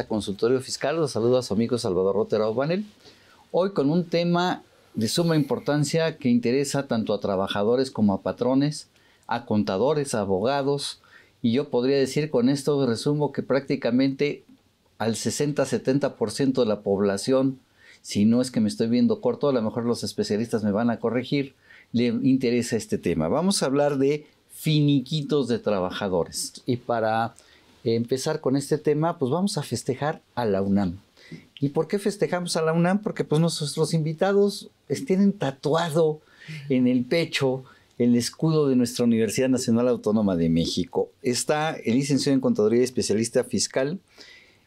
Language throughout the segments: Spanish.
a Consultorio Fiscal. Los saludo a su amigo Salvador Rotera O'Banel. Hoy con un tema de suma importancia que interesa tanto a trabajadores como a patrones, a contadores, abogados. Y yo podría decir con esto resumo que prácticamente al 60-70% de la población, si no es que me estoy viendo corto, a lo mejor los especialistas me van a corregir, le interesa este tema. Vamos a hablar de finiquitos de trabajadores. Y para empezar con este tema, pues vamos a festejar a la UNAM. ¿Y por qué festejamos a la UNAM? Porque pues nuestros invitados pues, tienen tatuado en el pecho el escudo de nuestra Universidad Nacional Autónoma de México. Está el licenciado en Contaduría y especialista fiscal,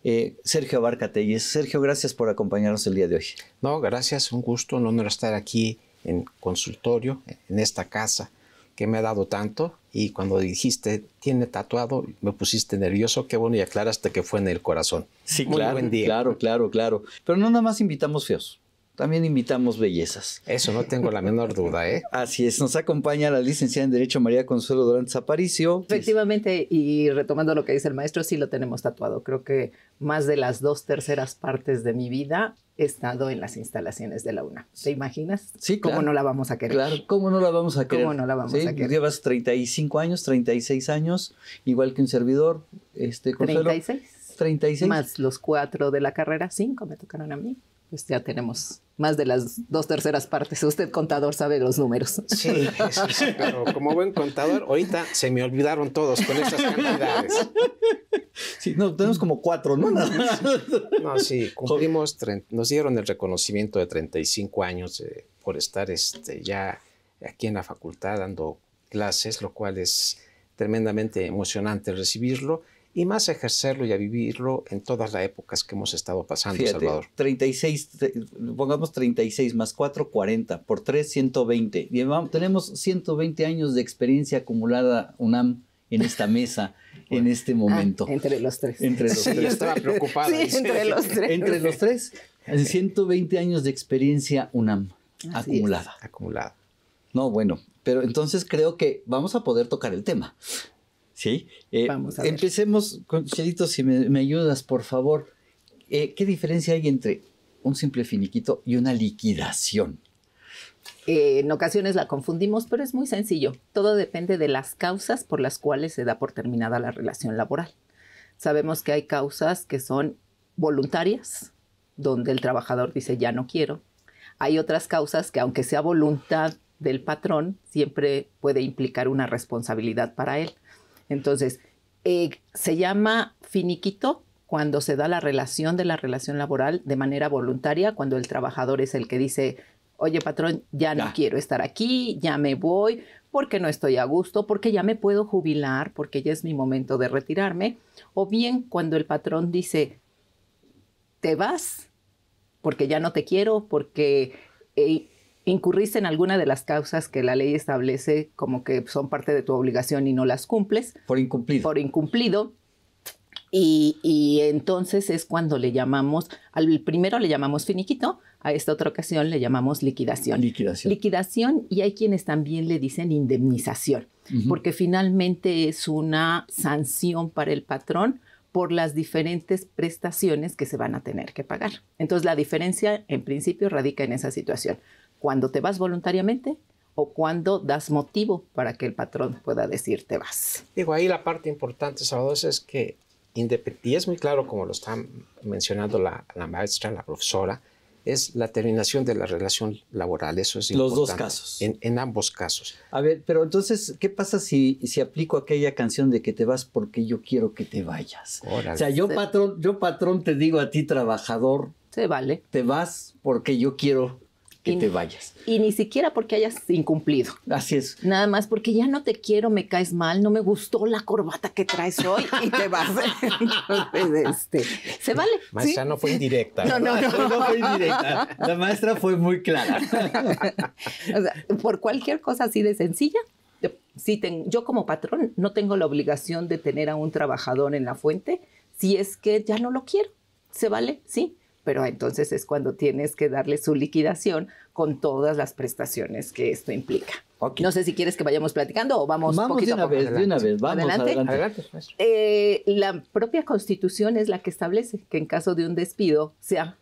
eh, Sergio Abarcatelles. Sergio, gracias por acompañarnos el día de hoy. No, gracias, un gusto, un honor estar aquí en consultorio, en esta casa, que me ha dado tanto. Y cuando dijiste, tiene tatuado, me pusiste nervioso, qué bueno, y aclaraste que fue en el corazón. Sí, claro, claro, claro, claro. Pero no nada más invitamos feos también invitamos bellezas. Eso no tengo la menor duda, ¿eh? Así es, nos acompaña la licenciada en Derecho María Consuelo Durán Aparicio. Efectivamente, y retomando lo que dice el maestro, sí lo tenemos tatuado. Creo que más de las dos terceras partes de mi vida he estado en las instalaciones de la UNA. ¿Te imaginas? Sí, claro. ¿Cómo no la vamos a querer? Claro, ¿cómo no la vamos a querer? ¿Cómo no la vamos a querer? Llevas 35 años, 36 años, igual que un servidor, este, Consuelo. ¿36? 36. Más los cuatro de la carrera, cinco me tocaron a mí pues ya tenemos más de las dos terceras partes. Usted contador sabe los números. Sí, sí, pero como buen contador, ahorita se me olvidaron todos con esas cantidades. Sí, no, tenemos como cuatro, ¿no? No, sí, cumplimos, nos dieron el reconocimiento de 35 años por estar este, ya aquí en la facultad dando clases, lo cual es tremendamente emocionante recibirlo y más a ejercerlo y a vivirlo en todas las épocas que hemos estado pasando, Fíjate, Salvador. 36, pongamos 36 más 4, 40, por 3, 120. tenemos 120 años de experiencia acumulada UNAM en esta mesa en este momento. Ah, entre los tres. Entre los tres. estaba preocupado. entre los tres. Entre los tres. 120 años de experiencia UNAM acumulada. Acumulada. No, bueno, pero entonces creo que vamos a poder tocar el tema. Sí. Eh, empecemos, con, si me, ayudas, por favor. Eh, ¿Qué diferencia hay entre un simple finiquito y una liquidación? Eh, en ocasiones la confundimos, pero es muy sencillo. Todo depende de las causas por las cuales se da por terminada la relación laboral. Sabemos que hay causas que son voluntarias, donde el trabajador dice ya no quiero. Hay otras causas que aunque sea voluntad del patrón, siempre puede implicar una responsabilidad para él. Entonces, eh, se llama finiquito cuando se da la relación de la relación laboral de manera voluntaria, cuando el trabajador es el que dice, oye patrón, ya no quiero estar aquí, ya me voy, porque no estoy a gusto, porque ya me puedo jubilar, porque ya es mi momento de retirarme, o bien cuando el patrón dice, te vas, porque ya no te quiero, porque... Eh, incurriste en alguna de las causas que la ley establece como que son parte de tu obligación y no las cumples. Por incumplido. Por incumplido. Y, entonces es cuando le llamamos, al primero le llamamos finiquito, a esta otra ocasión le llamamos liquidación. Liquidación. Liquidación y hay quienes también le dicen indemnización, porque finalmente es una sanción para el patrón por las diferentes prestaciones que se van a tener que pagar. Entonces la diferencia en principio radica en esa situación cuando te vas voluntariamente o cuando das motivo para que el patrón pueda decir te vas. Digo, ahí la parte importante, Salvador, es que, y es muy claro como lo está mencionando la, maestra, la profesora, es la terminación de la relación laboral. Eso es Los dos casos. En, ambos casos. A ver, pero entonces, ¿qué pasa si, si aplico aquella canción de que te vas porque yo quiero que te vayas? O sea, yo patrón, yo patrón te digo a ti, trabajador. te vale. Te vas porque yo quiero y, te vayas. Y ni siquiera porque hayas incumplido. Así es. Nada más porque ya no te quiero, me caes mal, no me gustó la corbata que traes hoy y te vas. este, se vale. Maestra no fue indirecta. No, no, no. fue indirecta. La maestra fue muy clara. o sea, por cualquier cosa así de sencilla, si ten, yo como patrón no tengo la obligación de tener a un trabajador en la fuente si es que ya no lo quiero. ¿Se vale? Sí pero entonces es cuando tienes que darle su liquidación con todas las prestaciones que esto implica. No sé si quieres que vayamos platicando o vamos, poquito de una a Vez, de una vez, vamos adelante. Eh, la propia Constitución es la que establece que en caso de un despido sea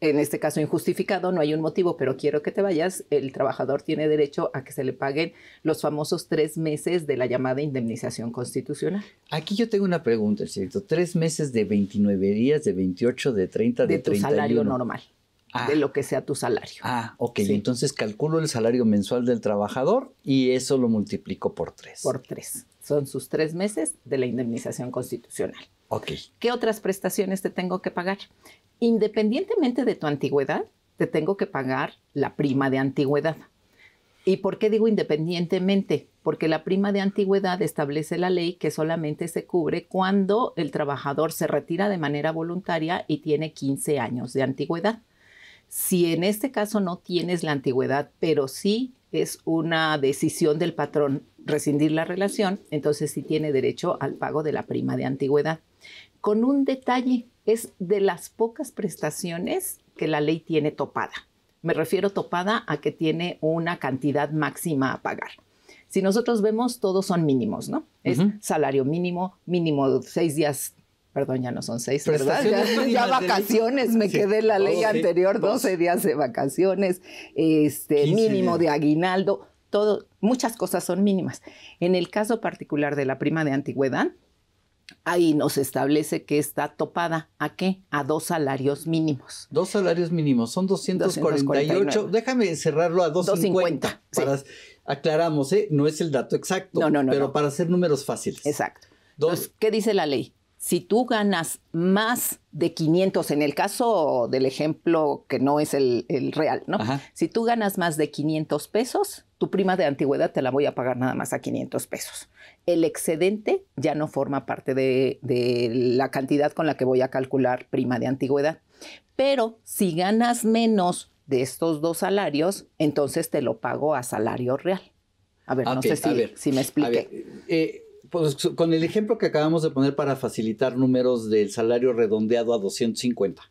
en este caso injustificado, no hay un motivo, pero quiero que te vayas, el trabajador tiene derecho a que se le paguen los famosos tres meses de la llamada indemnización constitucional. Aquí yo tengo una pregunta, ¿cierto? Tres meses de 29 días, de 28, de 30, de, de tu salario normal. Ah. de lo que sea tu salario. Ah, ok. Entonces calculo el salario mensual del trabajador y eso lo multiplico por tres. Por tres son sus tres meses de la indemnización constitucional. ¿Qué otras prestaciones te tengo que pagar? Independientemente de tu antigüedad, te tengo que pagar la prima de antigüedad. ¿Y por qué digo independientemente? Porque la prima de antigüedad establece la ley que solamente se cubre cuando el trabajador se retira de manera voluntaria y tiene 15 años de antigüedad. Si en este caso no tienes la antigüedad, pero sí es una decisión del patrón rescindir la relación, entonces sí tiene derecho al pago de la prima de antigüedad. Con un detalle, es de las pocas prestaciones que la ley tiene topada. Me refiero topada a que tiene una cantidad máxima a pagar. Si nosotros vemos, todos son mínimos, ¿no? Es salario mínimo, mínimo seis días Perdón, ya no son seis, ¿verdad? Ya, vacaciones, me quedé en la ley oh, anterior, 12 días de vacaciones, este mínimo de aguinaldo, todo, muchas cosas son mínimas. En el caso particular de la prima de antigüedad, ahí nos establece que está topada a qué? A dos salarios mínimos. Dos salarios mínimos, son 248. Déjame cerrarlo a 250. para, Aclaramos, ¿eh? no es el dato exacto, pero para hacer números fáciles. Exacto. ¿Qué dice la ley? si tú ganas más de 500, en el caso del ejemplo que no es el, real, ¿no? Si tú ganas más de 500 pesos, tu prima de antigüedad te la voy a pagar nada más a 500 pesos. El excedente ya no forma parte de, la cantidad con la que voy a calcular prima de antigüedad. Pero si ganas menos de estos dos salarios, entonces te lo pago a salario real. A ver, no sé si, me explique. Eh, pues, con el ejemplo que acabamos de poner para facilitar números del salario redondeado a 250,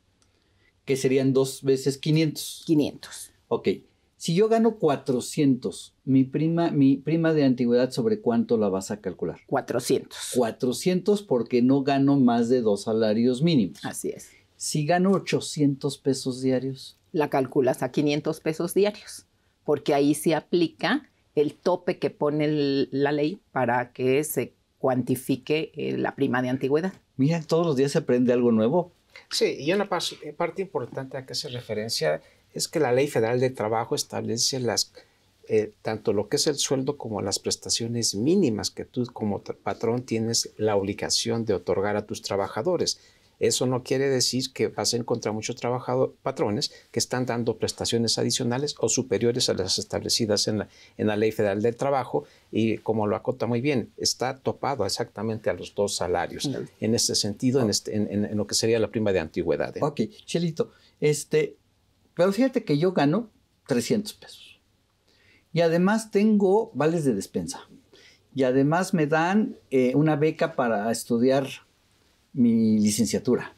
que serían dos veces 500. 500. Ok. Si yo gano 400, mi prima, mi prima de antigüedad, ¿sobre cuánto la vas a calcular? 400. 400 porque no gano más de dos salarios mínimos. Así es. Si gano 800 pesos diarios. La calculas a 500 pesos diarios, porque ahí se aplica el tope que pone la ley para que se cuantifique eh, la prima de antigüedad. Mira, todos los días se aprende algo nuevo. Sí, y una eh, parte importante a que se referencia es que la Ley Federal de Trabajo establece las, eh, tanto lo que es el sueldo como las prestaciones mínimas que tú como patrón tienes la obligación de otorgar a tus trabajadores. Eso no quiere decir que vas a encontrar muchos trabajadores, patrones que están dando prestaciones adicionales o superiores a las establecidas en la, en la Ley Federal del Trabajo y como lo acota muy bien, está topado exactamente a los dos salarios. En este sentido, este, en, en, lo que sería la prima de antigüedad. ¿eh? Ok, Chelito, este, pero fíjate que yo gano 300 pesos y además tengo vales de despensa y además me dan eh, una beca para estudiar mi licenciatura.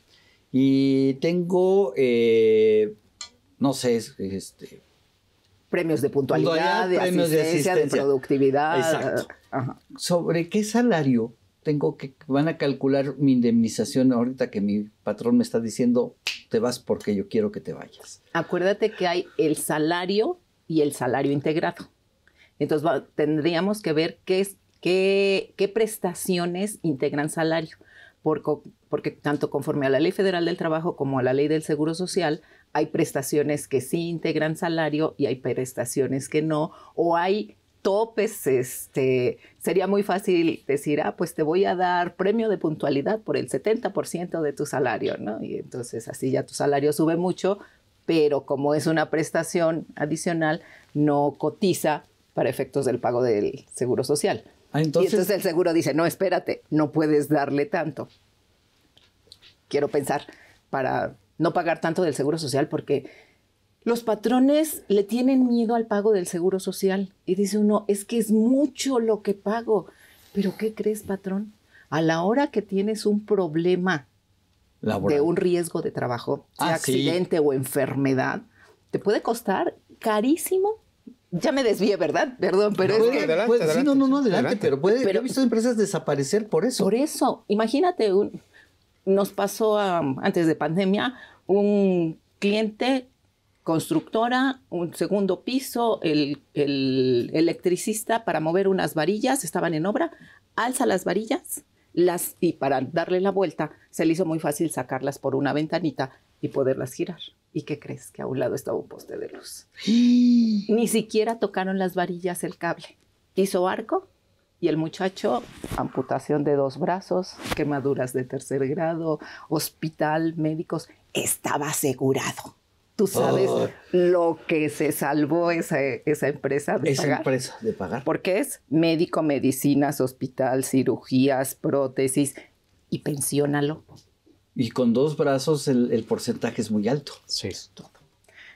Y tengo, eh, no sé, este, premios de puntualidad, de asistencia, de, productividad. ¿Sobre qué salario tengo que van a calcular mi indemnización ahorita que mi patrón me está diciendo te vas porque yo quiero que te vayas? Acuérdate que hay el salario y el salario integrado. Entonces tendríamos que ver qué, qué, qué prestaciones integran salario porque tanto conforme a la Ley Federal del Trabajo como a la Ley del Seguro Social, hay prestaciones que sí integran salario y hay prestaciones que no, o hay topes, este, sería muy fácil decir, ah, pues te voy a dar premio de puntualidad por el 70% de tu salario, ¿no? Y entonces así ya tu salario sube mucho, pero como es una prestación adicional, no cotiza para efectos del pago del seguro social. Ah, entonces... Y entonces el seguro dice, no, espérate, no puedes darle tanto. Quiero pensar, para no pagar tanto del seguro social, porque los patrones le tienen miedo al pago del seguro social. Y dice uno, es que es mucho lo que pago. Pero ¿qué crees, patrón? A la hora que tienes un problema de un riesgo de trabajo, sea ah, accidente o enfermedad, te puede costar carísimo ya me desvié, ¿verdad? Perdón, pero es pues, que... Adelante, pues, sí, no, no, adelante, pero puede... he visto empresas desaparecer por eso. Por eso, imagínate, un, nos pasó antes de pandemia un cliente, constructora, un segundo piso, el, el electricista para mover unas varillas, estaban en obra, alza las varillas, las, y para darle la vuelta se le hizo muy fácil sacarlas por una ventanita y poderlas girar. ¿Y qué crees? Que a un lado estaba un poste de luz. Ni siquiera tocaron las varillas el cable. Hizo arco y el muchacho, amputación de dos brazos, quemaduras de tercer grado, hospital, médicos, estaba asegurado. Tú sabes oh. lo que se salvó esa, esa empresa de pagar. de pagar. Porque es médico, medicinas, hospital, cirugías, prótesis y pensiónalo y con dos brazos el, porcentaje es muy alto. Sí. Es todo.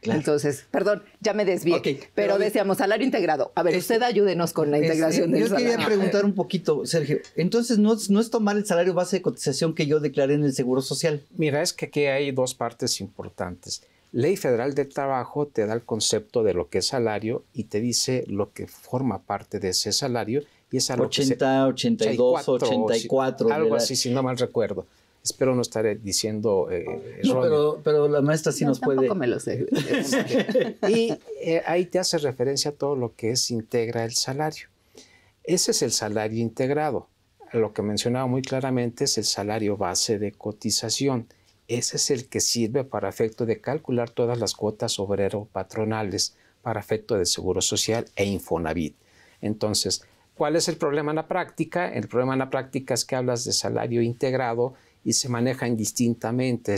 Entonces, perdón, ya me desvié. pero, decíamos salario integrado. A ver, usted ayúdenos con la integración del yo salario. Yo quería preguntar un poquito, Sergio. Entonces, ¿no es, ¿no es tomar el salario base de cotización que yo declaré en el Seguro Social? Mira, es que aquí hay dos partes importantes. Ley Federal del Trabajo te da el concepto de lo que es salario y te dice lo que forma parte de ese salario. Y es algo 80, 82, 84, Algo así, si no mal recuerdo. Espero no estar eh, diciendo eh, pero, pero, la maestra sí nos puede. Me lo sé. y eh, ahí te hace referencia a todo lo que es integra el salario. Ese es el salario integrado. Lo que mencionaba muy claramente es el salario base de cotización. Ese es el que sirve para efecto de calcular todas las cuotas obrero-patronales para efecto de Seguro Social e Infonavit. Entonces, ¿cuál es el problema en la práctica? El problema en la práctica es que hablas de salario integrado y se maneja indistintamente.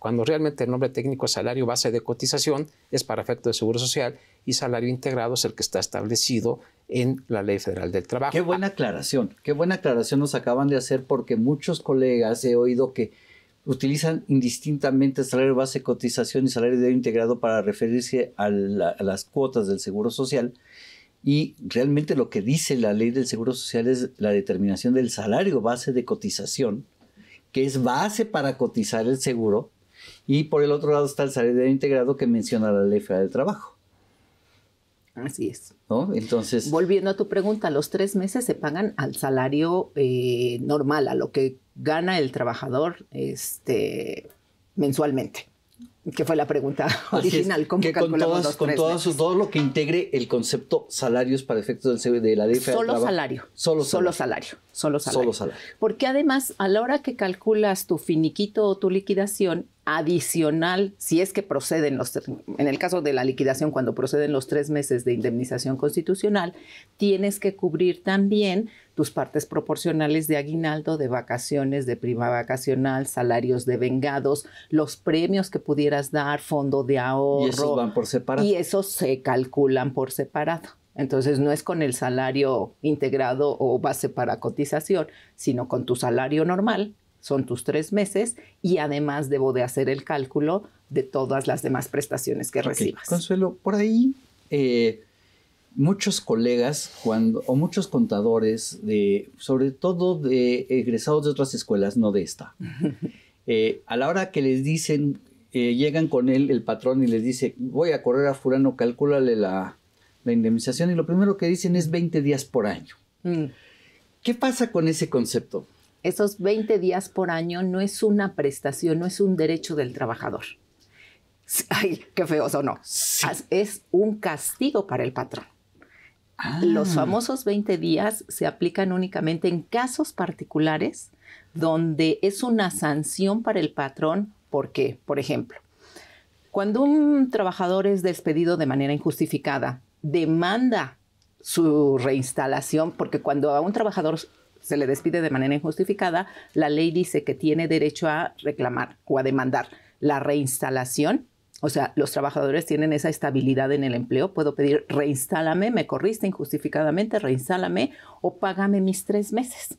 cuando realmente el nombre técnico es salario base de cotización, es para efecto de seguro social y salario integrado es el que está establecido en la Ley Federal del Trabajo. Qué buena aclaración, qué buena aclaración nos acaban de hacer porque muchos colegas he oído que utilizan indistintamente salario base de cotización y salario integrado para referirse a, a las cuotas del seguro social. Y realmente lo que dice la ley del Seguro Social es la determinación del salario base de cotización que es base para cotizar el seguro, y por el otro lado está el salario integrado que menciona la ley federal del trabajo. Así es. Entonces. Volviendo a tu pregunta, los tres meses se pagan al salario eh, normal, a lo que gana el trabajador este, mensualmente que fue la pregunta original, ¿cómo que con, todas, con todo lo que integre el concepto salarios para efectos del, de la DF. Solo, salario, solo salario. Solo salario. Solo salario. Solo salario. Porque además, a la hora que calculas tu finiquito o tu liquidación, adicional, si es que proceden los, en el caso de la liquidación, cuando proceden los tres meses de indemnización constitucional, tienes que cubrir también tus partes proporcionales de aguinaldo, de vacaciones, de prima vacacional, salarios de vengados, los premios que pudieras dar, fondo de ahorro. Y eso por separado. Y eso se calculan por separado. Entonces no es con el salario integrado o base para cotización, sino con tu salario normal, son tus tres meses y además debo de hacer el cálculo de todas las demás prestaciones que recibas. Consuelo, por ahí eh, muchos colegas cuando, o muchos contadores, de, sobre todo de egresados de otras escuelas, no de esta, eh, a la hora que les dicen, eh, llegan con él el patrón y les dice, voy a correr a Furano, calculale la, indemnización y lo primero que dicen es 20 días por año. Mm. ¿Qué pasa con ese concepto? Esos 20 días por año no es una prestación, no es un derecho del trabajador. Ay, qué feo eso, ¿no? Es un castigo para el patrón. Los ah. famosos 20 días se aplican únicamente en casos particulares donde es una sanción para el patrón. porque, Por ejemplo, cuando un trabajador es despedido de manera injustificada, demanda su reinstalación, porque cuando a un trabajador se le despide de manera injustificada, la ley dice que tiene derecho a reclamar o a demandar la reinstalación o sea, los trabajadores tienen esa estabilidad en el empleo. Puedo pedir reinstálame, me corriste injustificadamente, reinstálame o págame mis tres meses.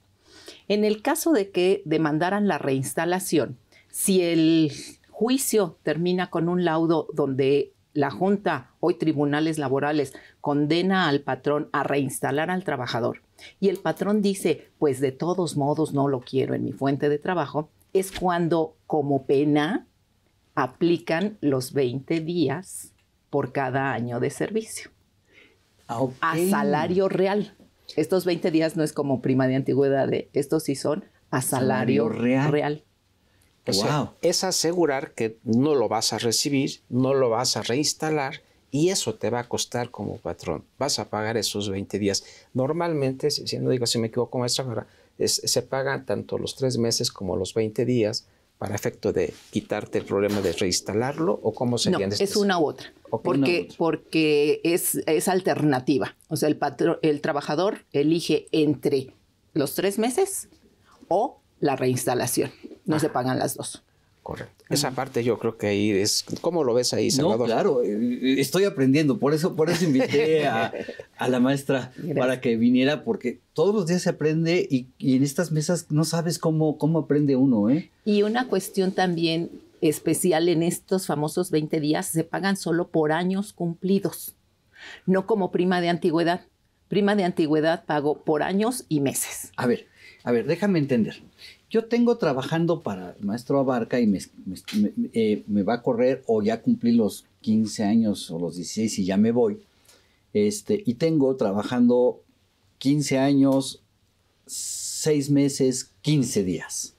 En el caso de que demandaran la reinstalación, si el juicio termina con un laudo donde la Junta, hoy tribunales laborales, condena al patrón a reinstalar al trabajador y el patrón dice, pues de todos modos no lo quiero en mi fuente de trabajo, es cuando como pena aplican los 20 días por cada año de servicio. Ah, a salario real. Estos 20 días no es como prima de antigüedad, de, ¿eh? estos sí son a salario, real. es asegurar que no lo vas a recibir, no lo vas a reinstalar y eso te va a costar como patrón. Vas a pagar esos 20 días. Normalmente, si no digo si me equivoco, maestra, se pagan tanto los tres meses como los 20 días para efecto de quitarte el problema de reinstalarlo o cómo se no, es una u otra. Porque, porque es, es, alternativa. O sea, el, el trabajador elige entre los tres meses o la reinstalación. No se pagan las dos. Correcto. Esa parte yo creo que ahí es. ¿Cómo lo ves ahí, Salvador? No, claro, eh, eh, estoy aprendiendo. Por eso, por eso invité a, a la maestra para que viniera, porque todos los días se aprende y, en estas mesas no sabes cómo, cómo aprende uno. ¿eh? Y una cuestión también especial en estos famosos 20 días: se pagan solo por años cumplidos, no como prima de antigüedad. Prima de antigüedad pago por años y meses. A ver, a ver, déjame entender yo tengo trabajando para el maestro Abarca y eh, me, va a correr o ya cumplí los 15 años o los 16 y ya me voy. Este, y tengo trabajando 15 años, 6 meses, 15 días.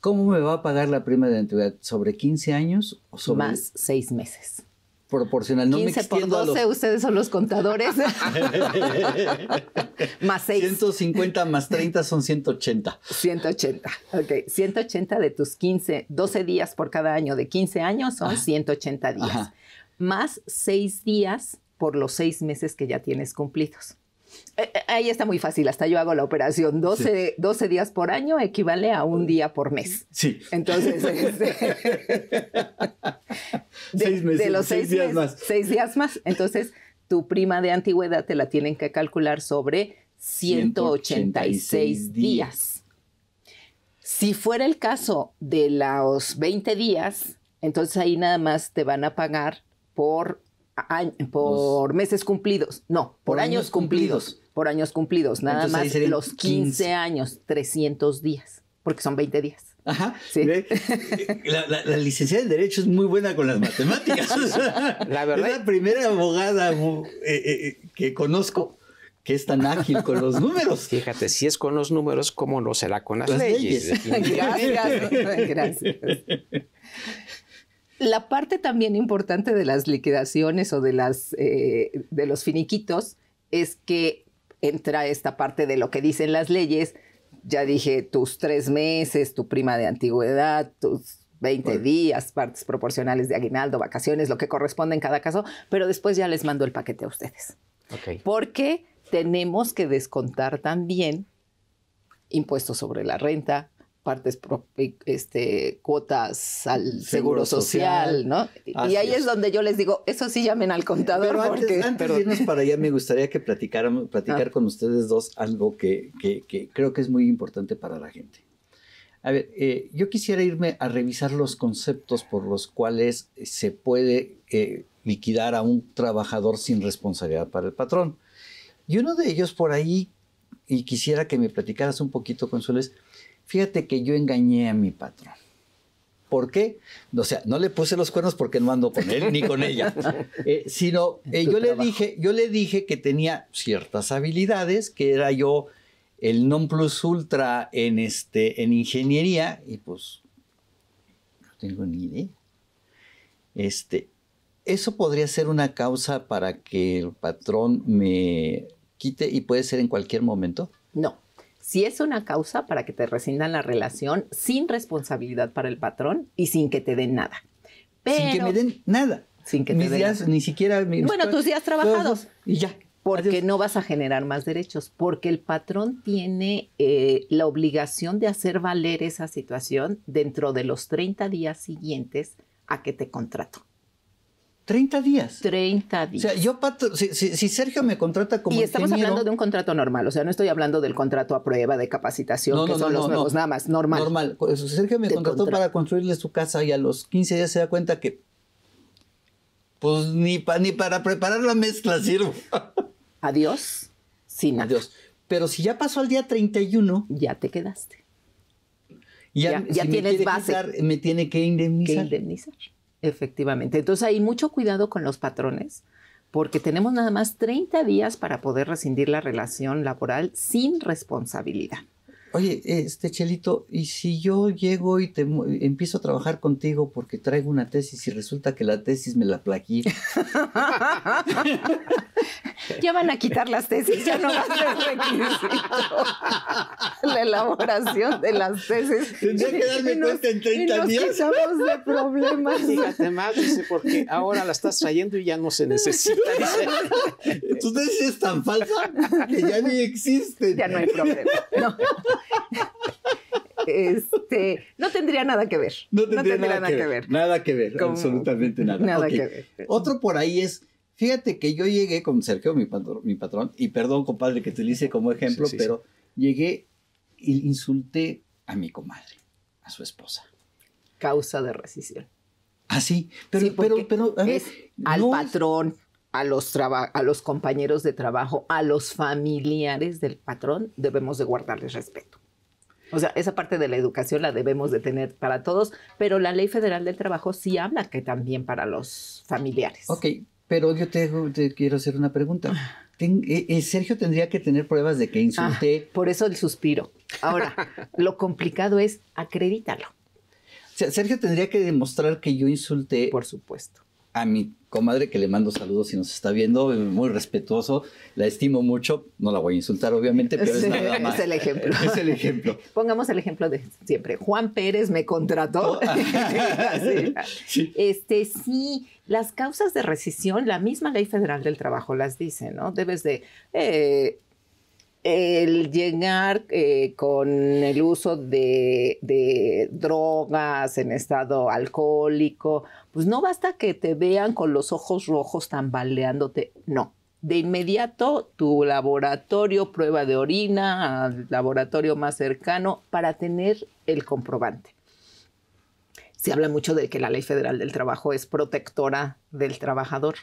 ¿Cómo me va a pagar la prima de antigüedad? ¿Sobre 15 años o sobre...? Más 6 meses proporcional. No 15 por 12, ustedes son los contadores. más 6. 150 más 30 son 180. 180, ok. 180 de tus 15, 12 días por cada año de 15 años son 180 días. Más 6 días por los 6 meses que ya tienes cumplidos. Eh, eh, ahí está muy fácil, hasta yo hago la operación. 12, 12, días por año equivale a un día por mes. Sí. Entonces, este, de, los seis, días más. Seis días más. Entonces, tu prima de antigüedad te la tienen que calcular sobre 186, días. Si fuera el caso de los 20 días, entonces ahí nada más te van a pagar por, por meses cumplidos. No, por, años, cumplidos, Por años cumplidos. Nada más más los 15 años, 300 días, porque son 20 días. Eh, la, licenciada en Derecho es muy buena con las matemáticas. la verdad. Es la primera abogada eh, eh, que conozco que es tan ágil con los números. Fíjate, si es con los números, ¿cómo no será con las, leyes? gracias, La parte también importante de las liquidaciones o de, las, de los finiquitos es que entra esta parte de lo que dicen las leyes, ya dije tus tres meses, tu prima de antigüedad, tus 20 días, partes proporcionales de aguinaldo, vacaciones, lo que corresponde en cada caso, pero después ya les mando el paquete a ustedes. Porque tenemos que descontar también impuestos sobre la renta, partes, este, cuotas al seguro, social, ¿no? y ahí es. donde yo les digo, eso sí llamen al contador. Pero antes, de irnos para allá, me gustaría que platicáramos, platicar ah. con ustedes dos algo que, creo que es muy importante para la gente. A ver, eh, yo quisiera irme a revisar los conceptos por los cuales se puede eh, liquidar a un trabajador sin responsabilidad para el patrón. Y uno de ellos por ahí, y quisiera que me platicaras un poquito, Consuelo, es fíjate que yo engañé a mi patrón. ¿Por qué? O sea, no le puse los cuernos porque no ando con él ni con ella, eh, sino eh, yo, le dije, yo le dije que tenía ciertas habilidades, que era yo el non plus ultra en, este, en ingeniería, y pues no tengo ni idea. Este, eso podría ser una causa para que el patrón me quite y puede ser en cualquier momento. No si es una causa para que te rescindan la relación sin responsabilidad para el patrón y sin que te den nada. sin que me den nada. Sin que te den ni siquiera Bueno, tus días trabajados. Y ya. Porque no vas a generar más derechos, porque el patrón tiene eh, la obligación de hacer valer esa situación dentro de los 30 días siguientes a que te contrato. 30 días. 30 días. O sea, yo, si, Sergio me contrata como. Y estamos hablando de un contrato normal, o sea, no estoy hablando del contrato a prueba de capacitación, no, que son los nuevos, nada más, normal. Normal. Sergio me contrató para construirle su casa y a los 15 días se da cuenta que. Pues ni, para preparar la mezcla sirvo. Adiós, sin nada. Adiós. Pero si ya pasó el día 31. Ya te quedaste. Ya, ya, tienes base. me tiene que indemnizar. Que indemnizar. Efectivamente. Entonces hay mucho cuidado con los patrones porque tenemos nada más 30 días para poder rescindir la relación laboral sin responsabilidad. Oye, este Chelito, y si yo llego y te empiezo a trabajar contigo porque traigo una tesis y resulta que la tesis me la plaquí. ya van a quitar las tesis, ya no va a ser requisito la elaboración de las tesis. Tendría que darme nos, cuenta en 30 y nos días. de problemas. Fíjate más, dice, porque ahora la estás trayendo y ya no se necesita. Tus tesis es tan falsa que ya ni existe. Ya no hay problema. Este, no tendría nada que ver. No tendría, nada, que, ver, Nada que ver, absolutamente nada. Otro por ahí es, fíjate que yo llegué con Sergio, mi patrón, mi patrón y perdón, compadre, que te hice como ejemplo, pero llegué y insulté a mi comadre, a su esposa. Causa de rescisión. Ah, sí, pero, al patrón, a los, a los compañeros de trabajo, a los familiares del patrón, debemos de guardarles respeto. O sea, esa parte de la educación la debemos de tener para todos, pero la ley federal del trabajo sí habla que también para los familiares. Ok, pero yo te, quiero hacer una pregunta. Ah. Eh, eh, Sergio tendría que tener pruebas de que insulté. Ah, por eso el suspiro. Ahora, lo complicado es acredítalo. Sergio tendría que demostrar que yo insulté. Por supuesto a mi comadre que le mando saludos si nos está viendo, muy respetuoso, la estimo mucho, no la voy a insultar obviamente, pero es Es el ejemplo. Es el ejemplo. Pongamos el ejemplo de siempre. Juan Pérez me contrató. sí. Este, sí, las causas de rescisión, la misma ley federal del trabajo las dice, ¿no? Debes de... Eh, el llegar eh, con el uso de drogas en estado alcohólico pues no basta que te vean con los ojos rojos tambaleándote, no. De inmediato tu laboratorio, prueba de orina, al laboratorio más cercano para tener el comprobante. Se habla mucho de que la Ley Federal del Trabajo es protectora del trabajador.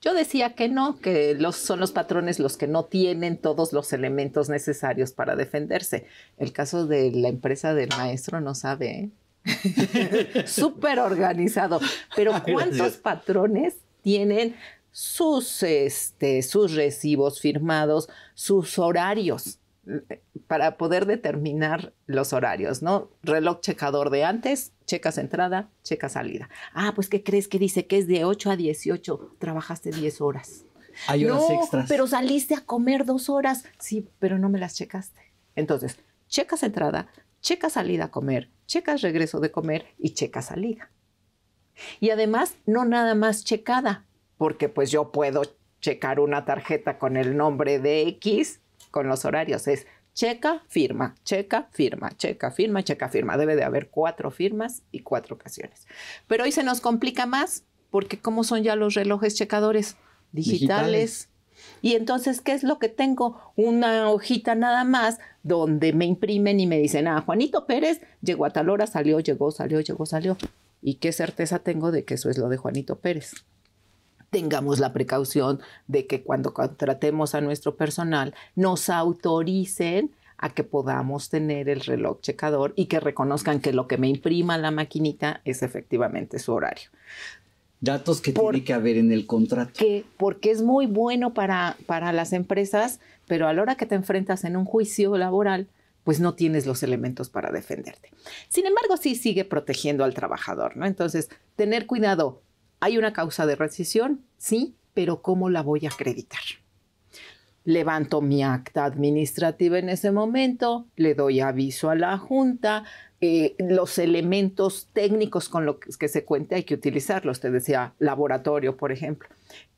Yo decía que no, que los, son los patrones los que no tienen todos los elementos necesarios para defenderse. El caso de la empresa del maestro no sabe, ¿eh? Súper organizado. Pero ¿cuántos patrones tienen sus, este, sus recibos firmados, sus horarios? Mm, para poder determinar los horarios, ¿no? Reloj checador de antes, checas entrada, checas salida. Ah, pues ¿qué crees que dice? Que es de 8 a 18, trabajaste 10 horas. Hay horas no, extras. Pero saliste a comer dos horas. Sí, pero no me las checaste. Entonces, checas entrada, Checa salida a comer, checa regreso de comer y checa salida. Y además, no nada más checada, porque pues yo puedo checar una tarjeta con el nombre de X, con los horarios es checa, firma, checa, firma, checa, firma, checa, firma. Debe de haber cuatro firmas y cuatro ocasiones. Pero hoy se nos complica más porque ¿cómo son ya los relojes checadores digitales. Y entonces, ¿qué es lo que tengo? Una hojita nada más donde me imprimen y me dicen, ah, Juanito Pérez llegó a tal hora, salió, llegó, salió, llegó, salió. ¿Y qué certeza tengo de que eso es lo de Juanito Pérez? Tengamos la precaución de que cuando contratemos a nuestro personal nos autoricen a que podamos tener el reloj checador y que reconozcan que lo que me imprima la maquinita es efectivamente su horario. Datos que tiene que haber en el contrato. porque es muy bueno para, para las empresas, pero a la hora que te enfrentas en un juicio laboral, pues no tienes los elementos para defenderte. Sin embargo, sí sigue protegiendo al trabajador, ¿no? Entonces, tener cuidado. ¿Hay una causa de rescisión? Sí, pero ¿cómo la voy a acreditar? levanto mi acta administrativa en ese momento, le doy aviso a la Junta, eh, los elementos técnicos con los que se cuente hay que utilizarlos, te decía, laboratorio, por ejemplo.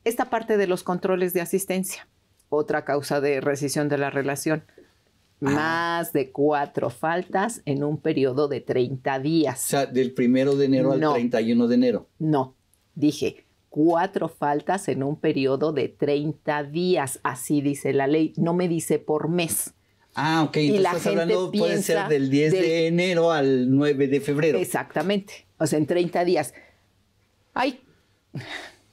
Esta parte de los controles de asistencia, otra causa de rescisión de la relación. Ah. Más de cuatro faltas en un periodo de 30 días. O sea, del primero de enero al 31 de enero. No, dije, cuatro faltas en un periodo de 30 días, así dice la ley, no me dice por mes. Ah, ok, y entonces la estás hablando, puede ser del 10 de enero al 9 de febrero. Exactamente, o sea, en 30 días. Hay,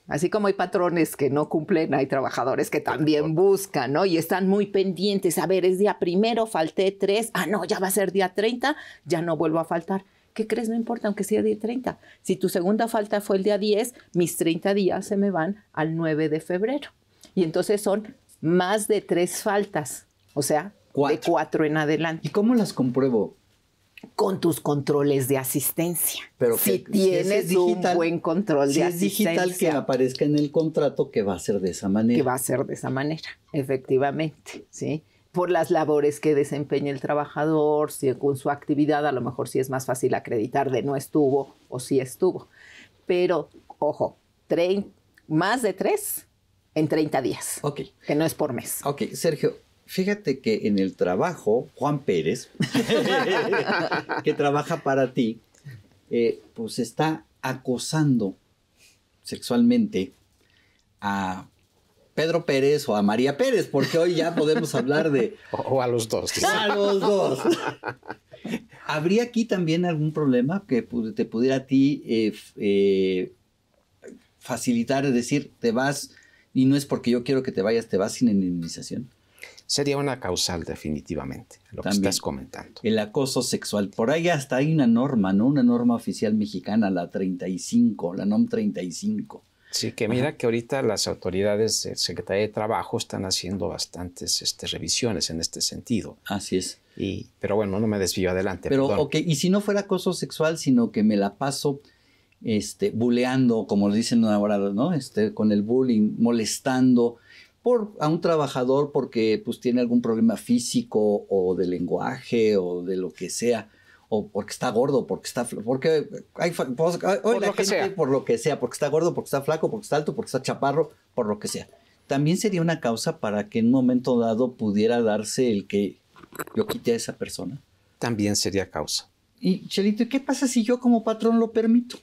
así como hay patrones que no cumplen, hay trabajadores que también buscan, ¿no? Y están muy pendientes, a ver, es día primero, falté tres, ah, no, ya va a ser día 30, ya no vuelvo a faltar. ¿Qué crees? No importa, aunque sea día 30. Si tu segunda falta fue el día 10, mis 30 días se me van al 9 de febrero. Y entonces son más de tres faltas, o sea, de cuatro en adelante. ¿Y cómo las compruebo? Con tus controles de asistencia. Pero si tienes un buen control de asistencia. es digital que aparezca en el contrato que va a ser de esa manera. Que va a ser de esa manera, efectivamente, ¿sí? por las labores que desempeña el trabajador, si con su actividad a lo mejor sí es más fácil acreditar de no estuvo o sí estuvo. Pero, ojo, más de tres en 30 días. Que no es por mes. Ok, Sergio, fíjate que en el trabajo, Juan Pérez, que trabaja para ti, eh, pues está acosando sexualmente a Pedro Pérez o a María Pérez, porque hoy ya podemos hablar de... o a los dos. A los dos. ¿Habría aquí también algún problema que te pudiera a ti eh, eh, facilitar, es decir, te vas y no es porque yo quiero que te vayas, te vas sin indemnización? Sería una causal definitivamente, lo que estás comentando. El acoso sexual. Por ahí hasta hay una norma, ¿no? Una norma oficial mexicana, la 35, la NOM 35 Sí, que mira que ahorita las autoridades de Secretaría de Trabajo están haciendo bastantes este, revisiones en este sentido. Así es. Y, pero bueno, no me desvío adelante. Pero, y si no fuera acoso sexual, sino que me la paso este, buleando, como dicen ahora, ¿no? Este, con el bullying, molestando por, a un trabajador porque pues, tiene algún problema físico o de lenguaje o de lo que sea o porque está gordo, porque está porque por por lo que sea, porque está gordo, porque está flaco, porque está alto, porque está chaparro, por lo que sea. También sería una causa para que en un momento dado pudiera darse el que yo quite a esa persona. También sería causa. Y Chelito, ¿y qué pasa si yo como patrón lo permito?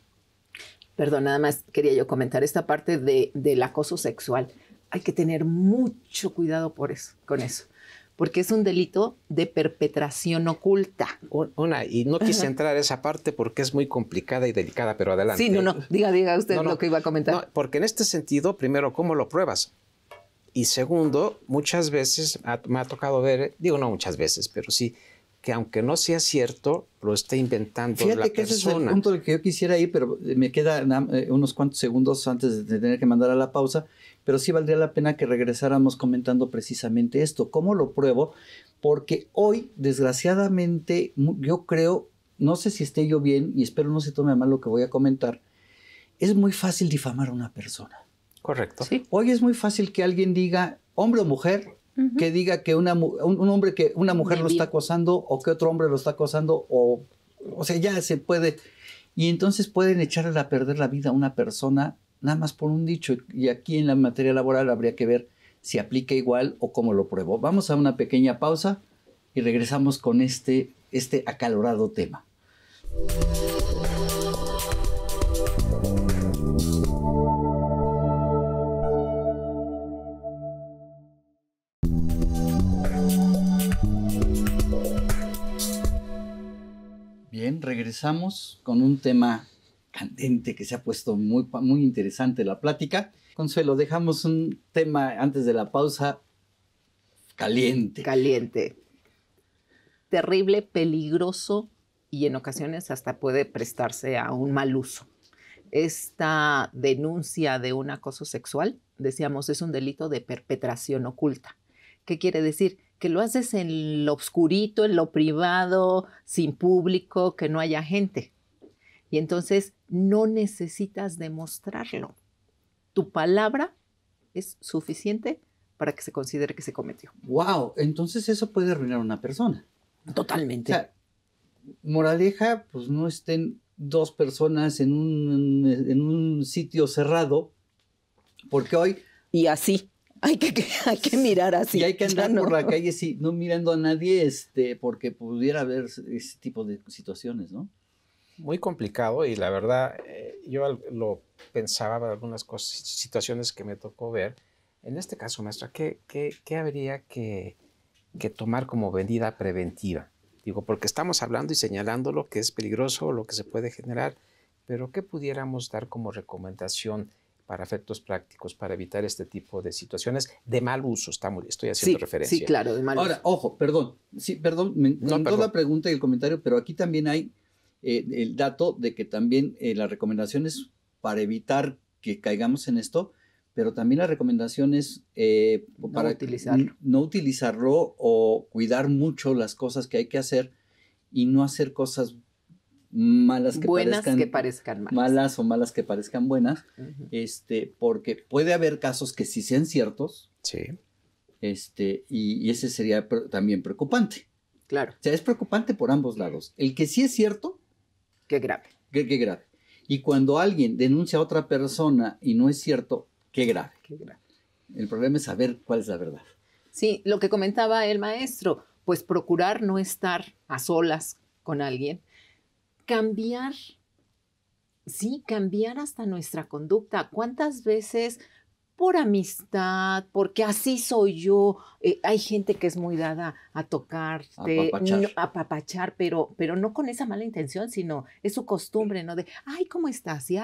Perdón, nada más quería yo comentar esta parte de, del acoso sexual. Hay que tener mucho cuidado por eso, con eso porque es un delito de perpetración oculta. Una, y no quise entrar a esa parte porque es muy complicada y delicada, pero adelante. Sí, no, no, diga, diga usted lo que iba a comentar. No, porque en este sentido, primero, ¿cómo lo pruebas? Y segundo, muchas veces me ha tocado ver, digo no muchas veces, pero sí, que aunque no sea cierto, lo está inventando la persona. Fíjate que ese es el punto al que yo quisiera ir, pero me quedan eh, unos cuantos segundos antes de tener que mandar a la pausa pero sí valdría la pena que regresáramos comentando precisamente esto. ¿Cómo lo pruebo? Porque hoy, desgraciadamente, yo creo, no sé si esté yo bien y espero no se tome a mal lo que voy a comentar, es muy fácil difamar a una persona. Correcto. Hoy es muy fácil que alguien diga, hombre o mujer, que diga que una, un, hombre que una mujer lo está acosando o que otro hombre lo está acosando o, o sea, ya se puede. Y entonces pueden echarle a perder la vida a una persona nada más por un dicho. Y aquí en la materia laboral habría que ver si aplica igual o cómo lo pruebo. Vamos a una pequeña pausa y regresamos con este, este acalorado tema. Bien, regresamos con un tema que se ha puesto muy, muy interesante la plática. Consuelo, dejamos un tema antes de la pausa caliente. Caliente. Terrible, peligroso y en ocasiones hasta puede prestarse a un mal uso. Esta denuncia de un acoso sexual, decíamos, es un delito de perpetración oculta. ¿Qué quiere decir? Que lo haces en lo oscurito, en lo privado, sin público, que no haya gente. Y entonces no necesitas demostrarlo. Tu palabra es suficiente para que se considere que se cometió. ¡Wow! Entonces eso puede arruinar a una persona. Totalmente. moraleja, pues no estén dos personas en un, en un sitio cerrado, porque hoy... Y así. Hay que, hay que mirar así. Y hay que andar por la calle sí, no mirando a nadie, este, porque pudiera haber ese tipo de situaciones, ¿no? muy complicado y la verdad eh, yo lo pensaba para algunas cosas, situaciones que me tocó ver. En este caso, maestra, ¿qué, qué, habría que, que, tomar como medida preventiva? Digo, porque estamos hablando y señalando lo que es peligroso, lo que se puede generar, pero ¿qué pudiéramos dar como recomendación para efectos prácticos, para evitar este tipo de situaciones de mal uso? Estamos, estoy haciendo referencia. Sí, claro, de mal uso. Ahora, ojo, perdón, sí, perdón, me no, la pregunta y el comentario, pero aquí también hay eh, el dato de que también eh, la las recomendaciones para evitar que caigamos en esto, pero también la recomendaciones es eh, para utilizar no utilizarlo o cuidar mucho las cosas que hay que hacer y no hacer cosas malas que, parezcan, que malas. o malas que parezcan buenas, este, porque puede haber casos que sí sean ciertos. Sí. Este, y, ese sería también preocupante. Claro. O sea, es preocupante por ambos lados. El que sí es cierto, Qué grave. Qué, grave. Y cuando alguien denuncia a otra persona y no es cierto, qué grave. Qué grave. El problema es saber cuál es la verdad. Sí, lo que comentaba el maestro, pues procurar no estar a solas con alguien, cambiar, sí, cambiar hasta nuestra conducta. ¿Cuántas veces por amistad, porque así soy yo. Eh, hay gente que es muy dada a tocarte, a papachar, pero, pero no con esa mala intención, sino es su costumbre, ¿no? De, ay, ¿cómo estás? Y,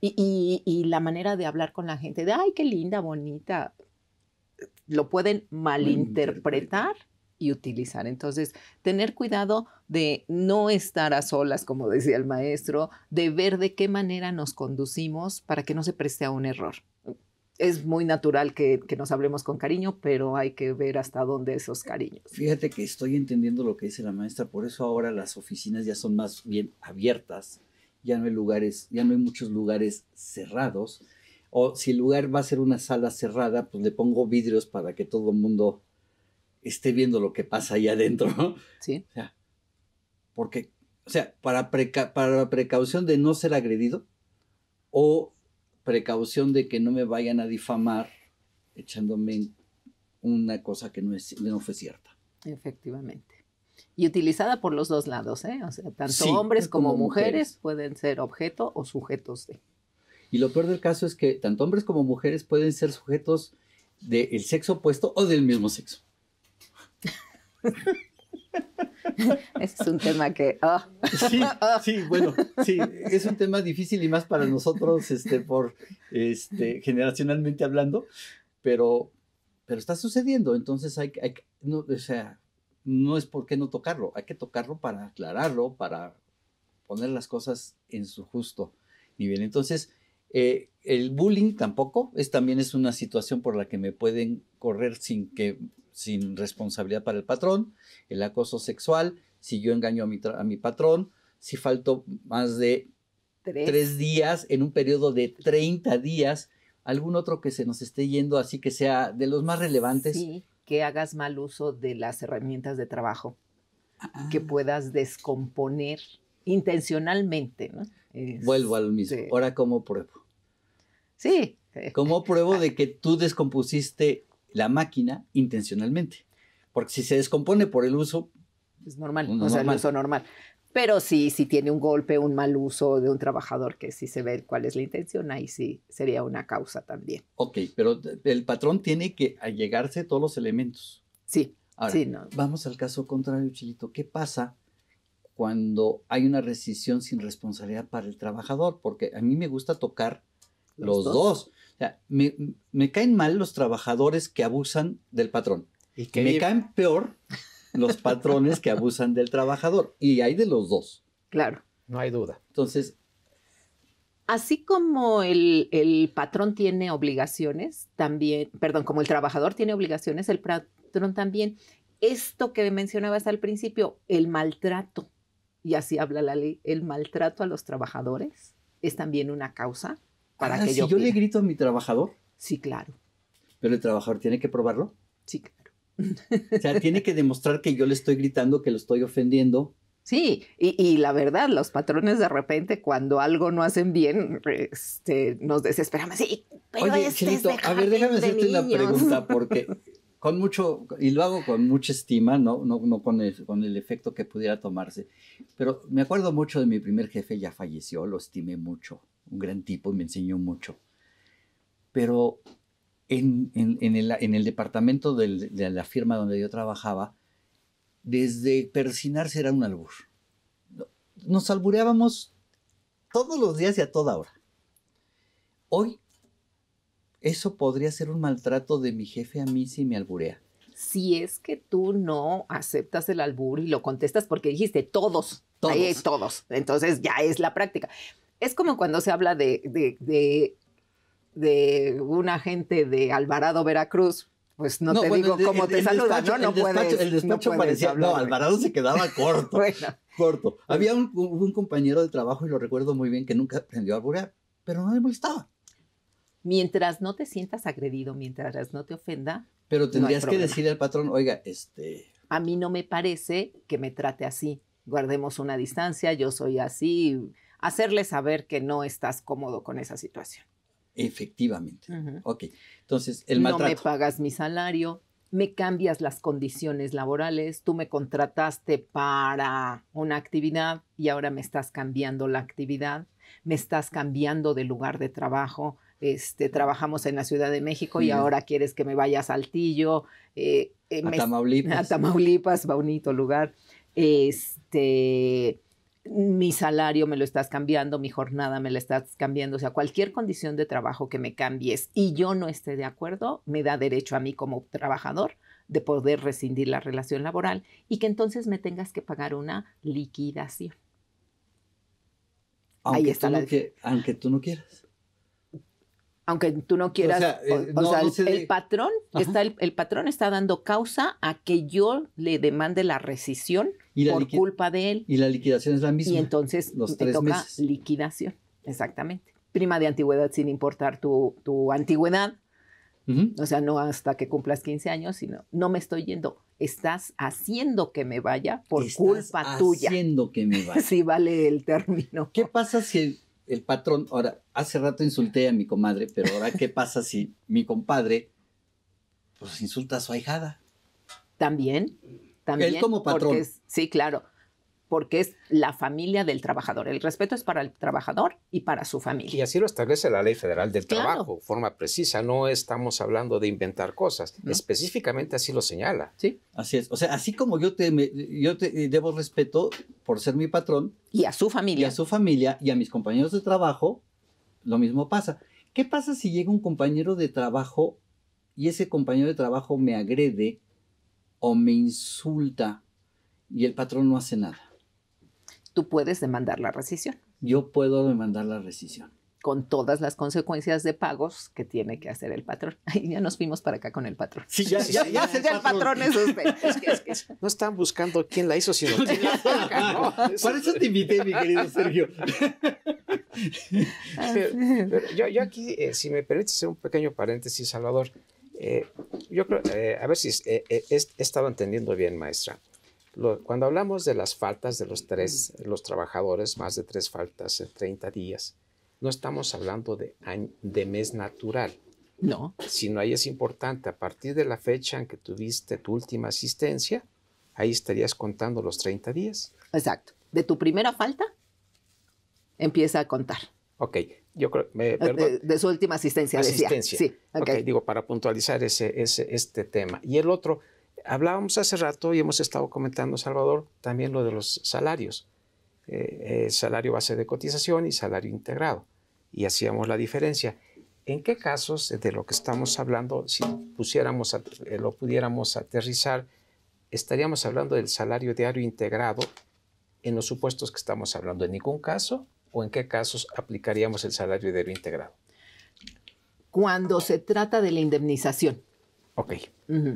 y la manera de hablar con la gente, de, ay, qué linda, bonita. Lo pueden malinterpretar y utilizar. Entonces, tener cuidado de no estar a solas, como decía el maestro, de ver de qué manera nos conducimos para que no se preste a un error es muy natural que, nos hablemos con cariño, pero hay que ver hasta dónde esos cariños. Fíjate que estoy entendiendo lo que dice la maestra, por eso ahora las oficinas ya son más bien abiertas, ya no hay lugares, ya no hay muchos lugares cerrados, o si el lugar va a ser una sala cerrada, pues le pongo vidrios para que todo el mundo esté viendo lo que pasa ahí adentro. Sí. O sea, porque, o sea, para, para la precaución de no ser agredido o precaución de que no me vayan a difamar echándome una cosa que no, es, no fue cierta. Efectivamente. Y utilizada por los dos lados, ¿eh? O sea, tanto hombres como, mujeres, pueden ser objeto o sujetos de. Y lo peor del caso es que tanto hombres como mujeres pueden ser sujetos del sexo opuesto o del mismo sexo. es un tema que. Ah. Ah. Sí, bueno, sí, es un tema difícil y más para nosotros, este, por este, generacionalmente hablando, pero, pero está sucediendo. Entonces hay, hay no, sea, no es por qué no tocarlo, hay que tocarlo para aclararlo, para poner las cosas en su justo nivel. Entonces, eh, el bullying tampoco, es, también es una situación por la que me pueden correr sin, que, sin responsabilidad para el patrón. El acoso sexual, si yo engaño a mi, a mi patrón, si falto más de ¿Tres? días en un periodo de 30 días, algún otro que se nos esté yendo, así que sea de los más relevantes. Sí, que hagas mal uso de las herramientas de trabajo, ah. que puedas descomponer intencionalmente. ¿no? Vuelvo al mismo. Este Ahora, ¿cómo pruebo? Sí. ¿Cómo pruebo de que tú descompusiste la máquina intencionalmente? Porque si se descompone por el uso... Es normal, o sea, normal. el uso normal. Pero sí, si tiene un golpe, un mal uso de un trabajador, que sí se ve cuál es la intención, ahí sí sería una causa también. Ok, pero el patrón tiene que allegarse todos los elementos. Sí, Ahora, no. Vamos al caso contrario, Chilito. ¿Qué pasa cuando hay una rescisión sin responsabilidad para el trabajador, porque a mí me gusta tocar los, dos. O sea, me, caen mal los trabajadores que abusan del patrón. Y me caen peor los patrones que abusan del trabajador. Y hay de los dos. Claro. No hay duda. Entonces, así como el, patrón tiene obligaciones, también, perdón, como el trabajador tiene obligaciones, el patrón también. Esto que mencionabas al principio, el maltrato y así habla la ley, el maltrato a los trabajadores es también una causa para ah, que yo... Si yo le grito a mi trabajador. Sí, claro. Pero el trabajador tiene que probarlo. Sí, claro. o sea, tiene que demostrar que yo le estoy gritando, que lo estoy ofendiendo. Sí, y, la verdad, los patrones de repente cuando algo no hacen bien, este, nos desesperamos. Sí, pero este es a ver, déjame hacerte la pregunta, porque mucho, y lo hago con mucha estima, no, no, con, el, con, el, efecto que pudiera tomarse, pero me acuerdo mucho de mi primer jefe, ya falleció, lo estimé mucho, un gran tipo, me enseñó mucho. Pero en, en, el, en el, departamento de la firma donde yo trabajaba, desde persinarse era un albur. Nos albureábamos todos los días y a toda hora. Hoy eso podría ser un maltrato de mi jefe a mí si me alburea. Si es que tú no aceptas el albur y lo contestas porque dijiste todos, todos, ahí todos. Entonces ya es la práctica. Es como cuando se habla de, de, de, un agente de Alvarado, Veracruz, pues no, te digo cómo te saluda, ¿no? No el despacho, parecía, Alvarado se quedaba corto, corto. Había un, compañero de trabajo, y lo recuerdo muy bien, que nunca aprendió a alburear, pero no le molestaba. Mientras no te sientas agredido, mientras no te ofenda. Pero tendrías que decirle al patrón, oiga, este... A mí no me parece que me trate así. Guardemos una distancia, yo soy así. Hacerle saber que no estás cómodo con esa situación. Efectivamente. Ok. Entonces, el maltrato. No me pagas mi salario, me cambias las condiciones laborales, tú me contrataste para una actividad y ahora me estás cambiando la actividad, me estás cambiando de lugar de trabajo, este, trabajamos en la Ciudad de México y ahora quieres que me vaya a Saltillo, eh, eh a, Tamaulipas. bonito lugar. Este, mi salario me lo estás cambiando, mi jornada me la estás cambiando, o sea, cualquier condición de trabajo que me cambies y yo no esté de acuerdo, me da derecho a mí como trabajador de poder rescindir la relación laboral y que entonces me tengas que pagar una liquidación. Ahí está aunque tú no quieras aunque tú no quieras, eh, o sea, el, patrón está el, patrón está dando causa a que yo le demande la rescisión por culpa de él. Y la liquidación es la misma. Y entonces los tres toca liquidación, exactamente. Prima de antigüedad sin importar tu, tu antigüedad. O sea, no hasta que cumplas 15 años, sino no me estoy yendo. Estás haciendo que me vaya por culpa tuya. Haciendo que me vaya. sí vale el término. ¿Qué pasa si el patrón, ahora, hace rato insulté a mi comadre, pero ahora, ¿qué pasa si mi compadre, pues insulta a su ahijada? También, también. Él como patrón. sí, claro porque es la familia del trabajador. El respeto es para el trabajador y para su familia. Y así lo establece la Ley Federal del claro. Trabajo, forma precisa. No estamos hablando de inventar cosas. Específicamente así lo señala. Sí. Así es. O sea, así como yo te, yo te eh, debo respeto por ser mi patrón. Y a su familia. Y a su familia y a mis compañeros de trabajo, lo mismo pasa. ¿Qué pasa si llega un compañero de trabajo y ese compañero de trabajo me agrede o me insulta y el patrón no hace nada? tú puedes demandar la rescisión. Yo puedo demandar la rescisión. Con todas las consecuencias de pagos que tiene que hacer el patrón. ya nos fuimos para acá con el patrón. Sí, ya, ya, el, patrón. es no están buscando quién la hizo, sino quién la eso te invité, mi querido Sergio. yo, aquí, eh, si me permites hacer un pequeño paréntesis, Salvador. Eh, yo creo, eh, a ver si he estado entendiendo bien, maestra cuando hablamos de las faltas de los tres, los trabajadores, más de tres faltas en 30 días, no estamos hablando de, de mes natural. No. Sino ahí es importante, a partir de la fecha en que tuviste tu última asistencia, ahí estarías contando los 30 días. Exacto. De tu primera falta, empieza a contar. Ok, yo creo, eh, de, su última asistencia, asistencia. Sí, okay. ok. digo, para puntualizar ese, este tema. Y el otro, Hablábamos hace rato y hemos estado comentando, Salvador, también lo de los salarios. Eh, eh, salario base de cotización y salario integrado. Y hacíamos la diferencia. ¿En qué casos de lo que estamos hablando, si pusiéramos, eh, lo pudiéramos aterrizar, estaríamos hablando del salario diario integrado en los supuestos que estamos hablando? ¿En ningún caso? ¿O en qué casos aplicaríamos el salario diario integrado? Cuando se trata de la indemnización Ok.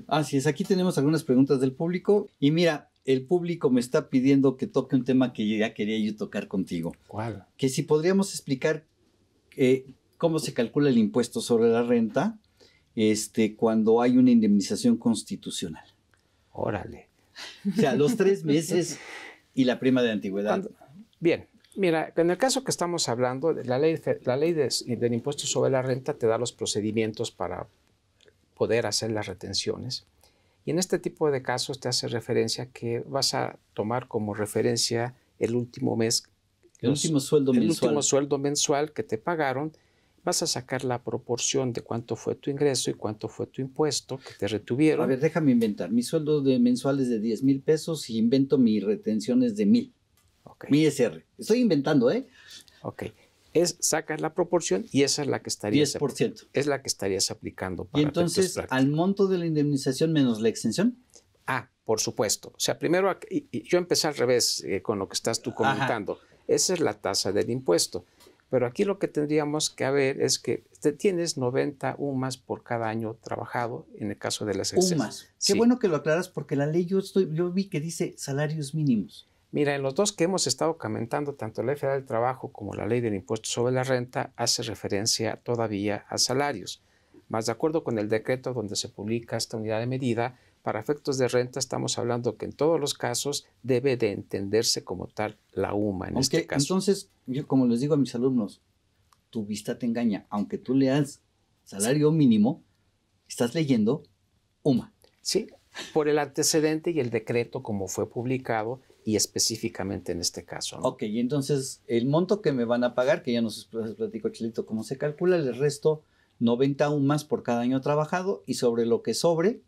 Así es, aquí tenemos algunas preguntas del público. Y mira, el público me está pidiendo que toque un tema que ya quería yo tocar contigo. ¿Cuál? Que si podríamos explicar eh, cómo se calcula el impuesto sobre la renta este, cuando hay una indemnización constitucional. Órale. O sea, los tres meses y la prima de antigüedad. bien, mira, en el caso que estamos hablando, la ley, la ley del impuesto sobre la renta te da los procedimientos para poder hacer las retenciones. Y en este tipo de casos te hace referencia que vas a tomar como referencia el último mes. El último sueldo mensual. sueldo mensual que te pagaron. Vas a sacar la proporción de cuánto fue tu ingreso y cuánto fue tu impuesto que te retuvieron. A ver, déjame inventar. Mi sueldo de mensual es de 10 mil pesos y invento mis retenciones de mil. Mi SR. E Estoy inventando, ¿eh? Ok es sacas la proporción y esa es la que estarías es la que estarías aplicando para Y entonces al monto de la indemnización menos la exención? Ah, por supuesto. O sea, primero yo empecé al revés eh, con lo que estás tú comentando. Esa es la tasa del impuesto. Pero aquí lo que tendríamos que ver es que tienes 90 UMAS por cada año trabajado en el caso de las exenciones. UMAS. Qué bueno que lo aclaras porque la ley yo estoy yo vi que dice salarios mínimos. Mira, en los dos que hemos estado comentando, tanto la Ley Federal del Trabajo como la Ley del Impuesto sobre la Renta hace referencia todavía a salarios. Más de acuerdo con el decreto donde se publica esta unidad de medida, para efectos de renta estamos hablando que en todos los casos debe de entenderse como tal la UMA en este caso. Entonces, yo como les digo a mis alumnos, tu vista te engaña. Aunque tú leas salario mínimo, estás leyendo UMA. Sí, por el antecedente y el decreto como fue publicado y específicamente en este caso. ¿no? Ok, y entonces el monto que me van a pagar, que ya nos platicó Chilito cómo se calcula, el resto 90 aún más por cada año trabajado y sobre lo que sobre,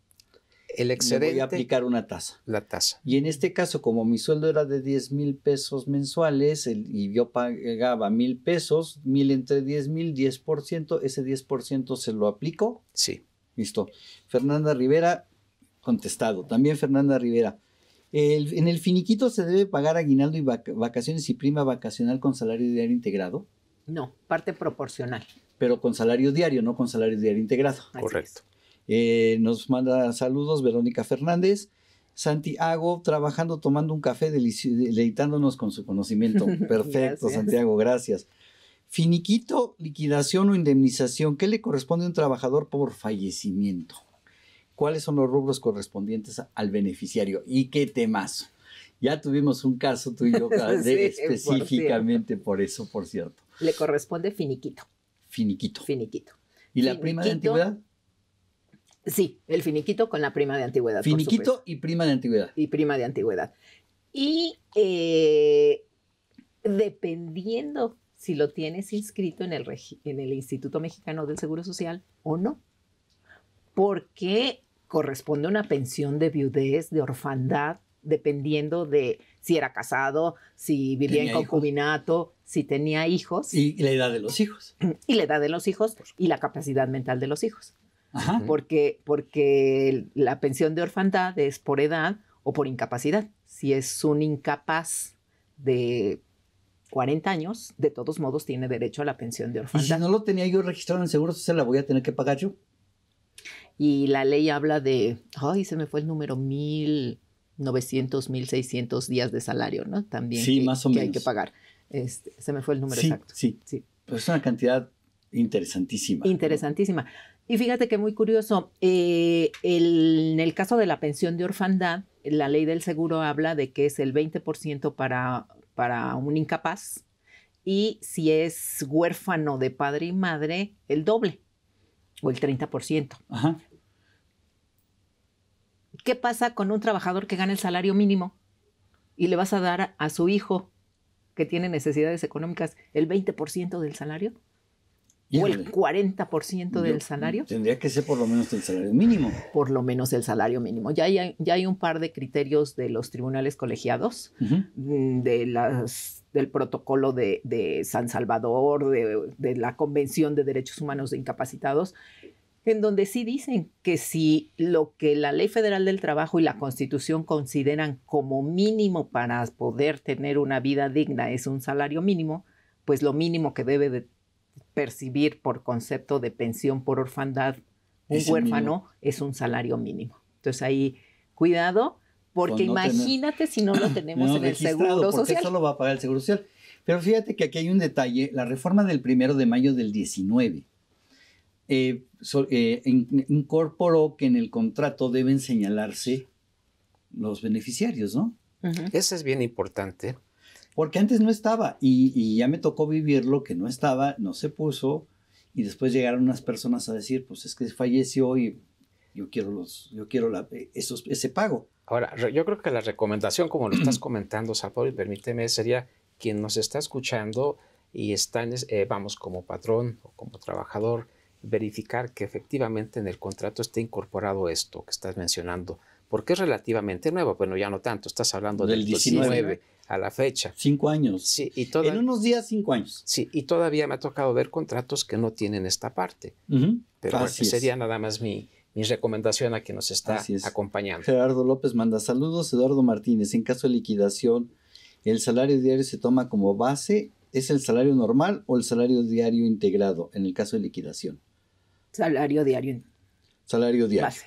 el excedente. Voy a aplicar una tasa. La tasa. Y en este caso, como mi sueldo era de 10 mil pesos mensuales y yo pagaba mil pesos, mil entre 10 mil, 10%, ese 10% se lo aplico. Sí. Listo. Fernanda Rivera, contestado. También Fernanda Rivera en el finiquito se debe pagar aguinaldo y vacaciones y prima vacacional con salario diario integrado. No, parte proporcional. Pero con salario diario, no con salario diario integrado. Correcto. Eh, nos manda saludos Verónica Fernández. Santiago, trabajando, tomando un café, deleitándonos con su conocimiento. Perfecto, Santiago, gracias. Finiquito, liquidación o indemnización, ¿qué le corresponde a un trabajador por fallecimiento? cuáles son los rubros correspondientes al beneficiario y qué temas. Ya tuvimos un caso tú y yo específicamente por, eso, por cierto. Le corresponde finiquito. Finiquito. Finiquito. ¿Y la prima de antigüedad? Sí, el finiquito con la prima de antigüedad. Finiquito y prima de antigüedad. Y prima de antigüedad. Y eh, dependiendo si lo tienes inscrito en el, en el Instituto Mexicano del Seguro Social o no porque corresponde una pensión de viudez, de orfandad, dependiendo de si era casado, si vivía en concubinato, si tenía hijos. Y la edad de los hijos. Y la edad de los hijos y la capacidad mental de los hijos. Ajá. Porque, porque la pensión de orfandad es por edad o por incapacidad. Si es un incapaz de 40 años, de todos modos tiene derecho a la pensión de orfandad. si no lo tenía yo registrado en el Seguro Social, la voy a tener que pagar yo y la ley habla de, ay, se me fue el número, 1.900, 1.600 días de salario, ¿no? También sí, más o hay que pagar. Este, se me fue el número exacto. Sí, sí. es una cantidad interesantísima. Interesantísima. Y fíjate que muy curioso, eh, en el caso de la pensión de orfandad, la ley del seguro habla de que es el 20% para, para un incapaz y si es huérfano de padre y madre, el doble o el 30%. ¿Qué pasa con un trabajador que gana el salario mínimo y le vas a dar a, a su hijo que tiene necesidades económicas el 20% del salario? o el 40% del salario. Tendría que ser por lo menos el salario mínimo. Por lo menos el salario mínimo. Ya hay, ya hay un par de criterios de los tribunales colegiados, mm, de las, del protocolo de, San Salvador, de, la Convención de Derechos Humanos de Incapacitados, en donde sí dicen que si lo que la Ley Federal del Trabajo y la Constitución consideran como mínimo para poder tener una vida digna es un salario mínimo, pues lo mínimo que debe de percibir por concepto de pensión por orfandad un huérfano es un salario mínimo. Entonces ahí, cuidado, porque imagínate si no lo tenemos en el Seguro Social. Eso lo va a pagar el Seguro Social. Pero fíjate que aquí hay un detalle, la reforma del primero de mayo del 19 eh, eh, incorporó que en el contrato deben señalarse los beneficiarios, ¿no? Eso es bien importante porque antes no estaba y, ya me tocó vivir lo que no estaba, no se puso, y después llegaron unas personas a decir, pues es que falleció y yo quiero, los, yo quiero la, eh, ese pago. Ahora, yo creo que la recomendación, como lo estás comentando, Salvador, y permíteme, sería quien nos está escuchando y está, en, eh, vamos, como patrón o como trabajador, verificar que efectivamente en el contrato esté incorporado esto que estás mencionando, porque es relativamente nuevo, bueno, ya no tanto, estás hablando del, 19 a la fecha. Cinco años. Sí, y En unos días, cinco años. Sí, y todavía me ha tocado ver contratos que no tienen esta parte. Pero así sería nada más mi, mi recomendación a quien nos está acompañando. Gerardo López manda saludos. Eduardo Martínez, en caso de liquidación, ¿el salario diario se toma como base? ¿Es el salario normal o el salario diario integrado en el caso de liquidación? Salario diario. Salario diario.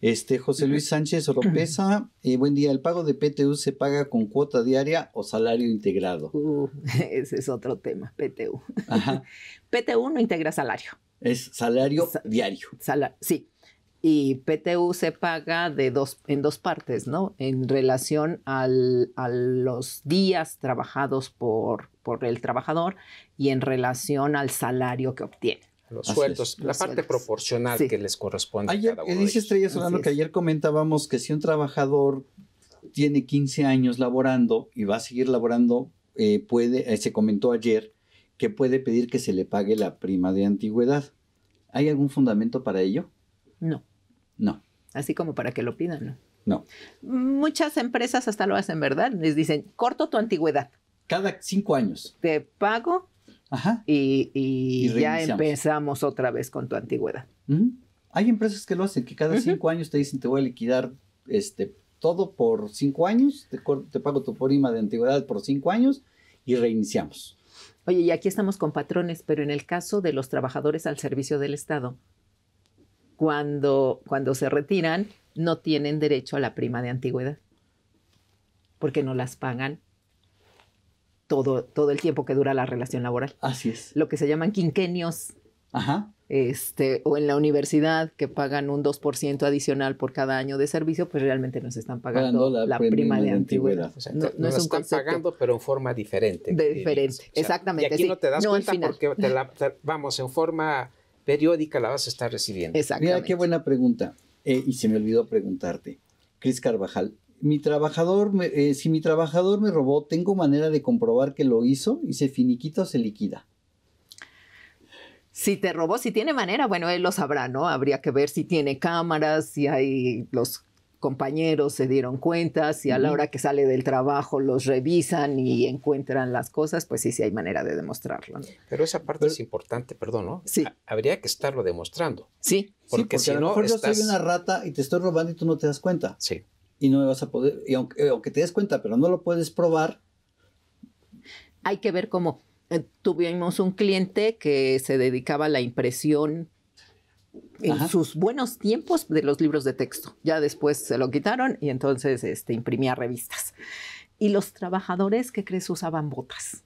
Este, José Luis Sánchez Oropesa, eh, buen día. ¿El pago de PTU se paga con cuota diaria o salario integrado? Uh, ese es otro tema, PTU. Ajá. PTU no integra salario. Es salario diario. sí. Y PTU se paga de dos, en dos partes, ¿no? En relación al, a los días trabajados por, por el trabajador y en relación al salario que obtiene los sueldos, la parte proporcional que les corresponde. a cada uno dice Estrella Solano que ayer comentábamos que si un trabajador tiene 15 años laborando y va a seguir laborando, eh, puede, eh, se comentó ayer que puede pedir que se le pague la prima de antigüedad. ¿Hay algún fundamento para ello? No. No. Así como para que lo pidan, ¿no? No. Muchas empresas hasta lo hacen, ¿verdad? Les dicen, corto tu antigüedad. Cada cinco años. Te pago y, ya empezamos otra vez con tu antigüedad. Hay empresas que lo hacen, que cada cinco años te dicen te voy a liquidar este, todo por cinco años, te, pago tu prima de antigüedad por cinco años y reiniciamos. Oye, y aquí estamos con patrones, pero en el caso de los trabajadores al servicio del Estado, cuando, cuando se retiran, no tienen derecho a la prima de antigüedad, porque no las pagan todo, el tiempo que dura la relación laboral. Así es. Lo que se llaman quinquenios. Ajá. Este, o en la universidad que pagan un 2% adicional por cada año de servicio, pues realmente nos están pagando, la, prima de antigüedad. O están pagando, pero en forma diferente. De diferente, exactamente. Y aquí no te das cuenta porque vamos, en forma periódica la vas a estar recibiendo. Exactamente. Mira, qué buena pregunta. Eh, y se me olvidó preguntarte. Cris Carvajal, mi trabajador, eh, si mi trabajador me robó, tengo manera de comprobar que lo hizo y se o se liquida. Si te robó, si tiene manera, bueno, él lo sabrá, ¿no? Habría que ver si tiene cámaras, si hay los compañeros se dieron cuenta, si a la hora que sale del trabajo los revisan y encuentran las cosas, pues sí, sí hay manera de demostrarlo. Pero esa parte es importante, perdón, ¿no? Sí. habría que estarlo demostrando. Sí. Porque, si no yo soy una rata y te estoy robando y tú no te das cuenta. Sí y no me vas a poder, y aunque, eh, aunque te des cuenta, pero no lo puedes probar. Hay que ver cómo. Eh, tuvimos un cliente que se dedicaba a la impresión en sus buenos tiempos de los libros de texto. Ya después se lo quitaron y entonces este, imprimía revistas. Y los trabajadores, ¿qué crees? Usaban botas.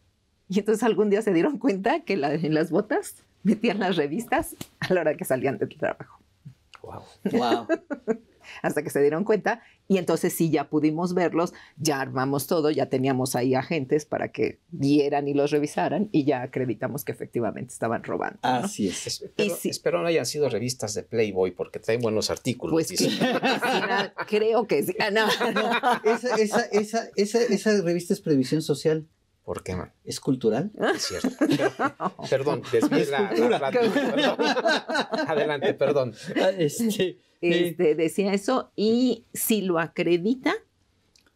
Y entonces algún día se dieron cuenta que en las botas metían las revistas a la hora que salían del trabajo. ¡Wow! ¡Wow! hasta que se dieron cuenta y entonces sí, ya pudimos verlos, ya armamos todo, ya teníamos ahí agentes para que dieran y los revisaran y ya acreditamos que efectivamente estaban robando. Así es. Espero, no hayan sido revistas de Playboy porque traen buenos artículos. Pues creo que sí. Ah, esa, esa, esa, esa, esa revista es Previsión Social. ¿Por qué es cultural. Es cierto. perdón, la, Adelante, perdón. Ah, este, este, decía eso y si lo acredita,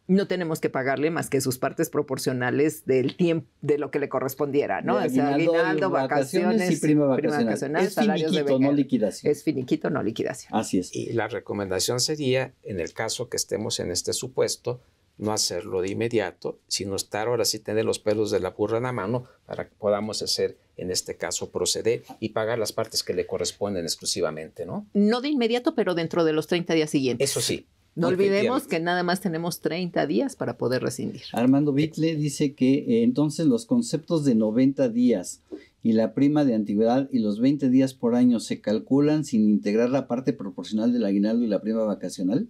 no tenemos que pagarle más que sus partes proporcionales del tiempo de lo que le correspondiera, ¿no? O sea, aguinaldo, vacaciones, prima vacacional, es finiquito, no liquidación. Es finiquito, no liquidación. Así es. Y la recomendación sería, en el caso que estemos en este supuesto, no hacerlo de inmediato, sino estar ahora sí tener los pelos de la burra en la mano para que podamos hacer, en este caso, proceder y pagar las partes que le corresponden exclusivamente, ¿no? No de inmediato, pero dentro de los 30 días siguientes. Eso sí. No olvidemos que nada más tenemos 30 días para poder rescindir. Armando Bitle dice que eh, entonces los conceptos de 90 días y la prima de antigüedad y los 20 días por año se calculan sin integrar la parte proporcional del aguinaldo y la prima vacacional.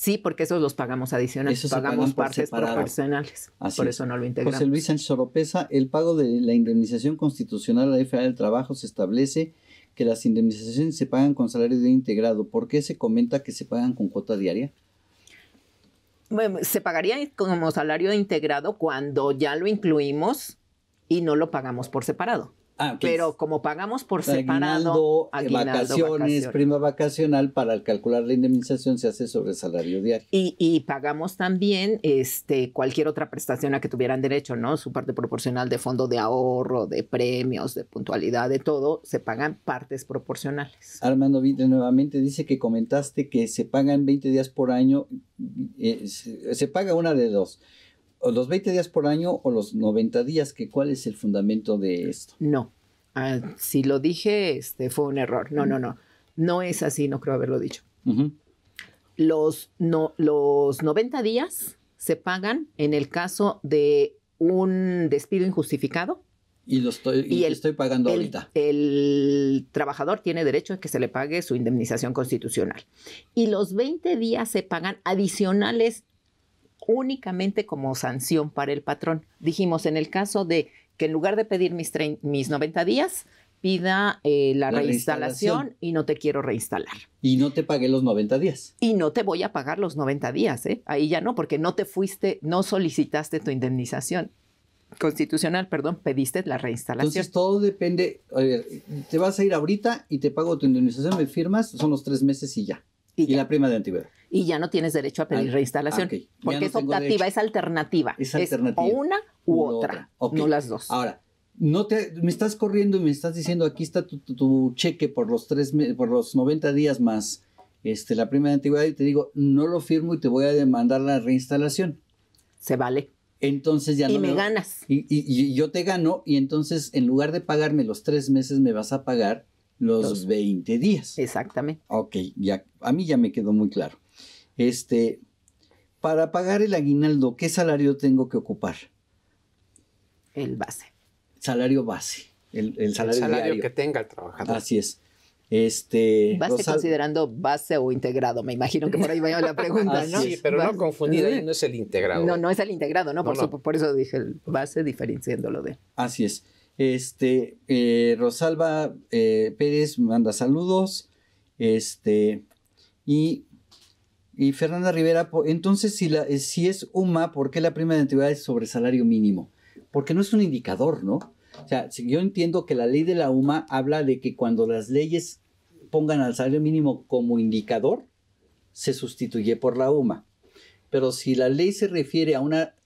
Sí, porque esos los pagamos adicionales, pagamos partes proporcionales. por eso no lo integramos. José Luis Sánchez Oropesa, el pago de la indemnización constitucional a la FA del Trabajo se establece que las indemnizaciones se pagan con salario de integrado. ¿Por qué se comenta que se pagan con cuota diaria? Bueno, se pagaría como salario integrado cuando ya lo incluimos y no lo pagamos por separado. Ah, Pero como pagamos por separado, eh, vacaciones, prima vacacional, para calcular la indemnización se hace sobre salario diario. Y, pagamos también este, cualquier otra prestación a que tuvieran derecho, ¿no? Su parte proporcional de fondo de ahorro, de premios, de puntualidad, de todo, se pagan partes proporcionales. Armando Víctor nuevamente dice que comentaste que se pagan 20 días por año, eh, se paga una de dos los 20 días por año o los 90 días, cuál es el fundamento de esto. No, ah, si lo dije, este, fue un error. No, no, no. No es así, no creo haberlo dicho. los, los 90 días se pagan en el caso de un despido injustificado. Y lo estoy, y estoy pagando ahorita. El trabajador tiene derecho a que se le pague su indemnización constitucional. Y los 20 días se pagan adicionales únicamente como sanción para el patrón. Dijimos en el caso de que en lugar de pedir mis, mis 90 días, pida eh, la, reinstalación, y no te quiero reinstalar. Y no te pagué los 90 días. Y no te voy a pagar los 90 días, ¿eh? Ahí ya no, porque no te fuiste, no solicitaste tu indemnización constitucional, perdón, pediste la reinstalación. Entonces todo depende, eh, te vas a ir ahorita y te pago tu indemnización, me firmas, son los tres meses y ya. Y, la prima de antigüedad. Y ya no tienes derecho a pedir ah, reinstalación. Porque es optativa, es alternativa. Es alternativa. o una u, otra, no las dos. Ahora, no te, me estás corriendo y me estás diciendo aquí está tu, cheque por los 90 días más este, la prima de antigüedad y te digo, no lo firmo y te voy a demandar la reinstalación. Se vale. Entonces ya no. Y me, ganas. Y, y, yo te gano, y entonces en lugar de pagarme los tres meses, me vas a pagar los, 20 días. Exactamente. Ok, ya, a mí ya me quedó muy claro. Este, para pagar el aguinaldo, ¿qué salario tengo que ocupar? El base. Salario base. El, salario, que tenga el trabajador. Así es. Este, considerando base o integrado, me imagino que por ahí vaya la pregunta, ¿no? Sí, pero no confundir, no es el integrado. No, no es el integrado, ¿no? por, por, eso dije el base diferenciándolo de. Así es. Este, eh, Rosalba eh, Pérez manda saludos. Este, y, Fernanda Rivera, entonces si, la, eh, si es UMA, ¿por qué la prima de antigüedad es sobre salario mínimo? Porque no es un indicador, ¿no? O sea, yo entiendo que la ley de la UMA habla de que cuando las leyes pongan al salario mínimo como indicador, se sustituye por la UMA. Pero si la ley se refiere a una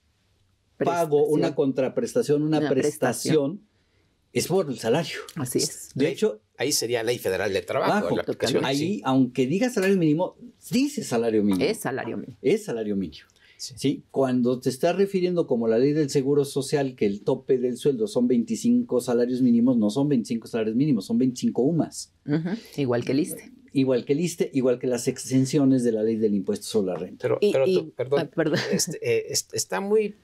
pago, una contraprestación, una, prestación, es por el salario. Así es. De hecho, ahí sería ley federal de trabajo. Bajo, ah, ahí, aunque diga salario mínimo, dice salario mínimo. Es salario mínimo. Es salario mínimo. Sí. Cuando te estás refiriendo como la ley del seguro social, que el tope del sueldo son 25 salarios mínimos, no son 25 salarios mínimos, son 25 UMAS. Igual que el Igual que el igual que las exenciones de la ley del impuesto sobre la renta. Pero, perdón, ah, este, eh, está muy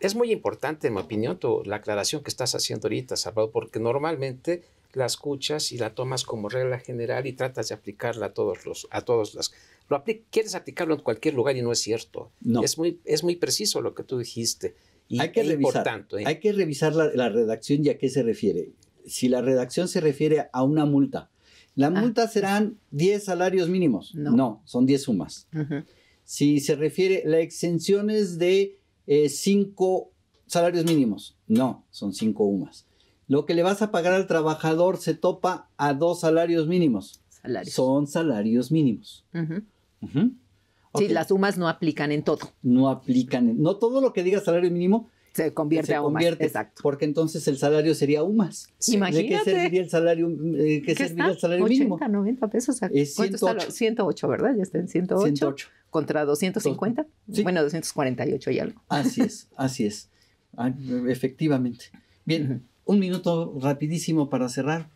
es muy importante, en mi opinión, la aclaración que estás haciendo ahorita, Salvador, porque normalmente la escuchas y la tomas como regla general y tratas de aplicarla a todos los, a todos quieres aplicarlo en cualquier lugar y no es cierto. No. Es muy, es muy preciso lo que tú dijiste. Y hay que revisar, importante, ¿eh? hay que revisar la, redacción y a qué se refiere. Si la redacción se refiere a una multa, la ah. multa serán 10 salarios mínimos. No, son 10 sumas. Si se refiere, la exención es de eh, cinco salarios mínimos. No, son cinco UMAS. Lo que le vas a pagar al trabajador se topa a dos salarios mínimos. Salarios. Son salarios mínimos. Sí, las UMAS no aplican en todo. No aplican, en, no todo lo que diga salario mínimo se convierte a UMAS. Convierte, exacto. Porque entonces el salario sería UMAS. Imagínate. ¿De qué serviría el salario, eh, qué, el salario 80, mínimo? 90 pesos. es 108. 108, ¿verdad? Ya está en 108. 108 contra 250, bueno, 248 y algo. Así es, así es, ah, efectivamente. Bien, un minuto rapidísimo para cerrar.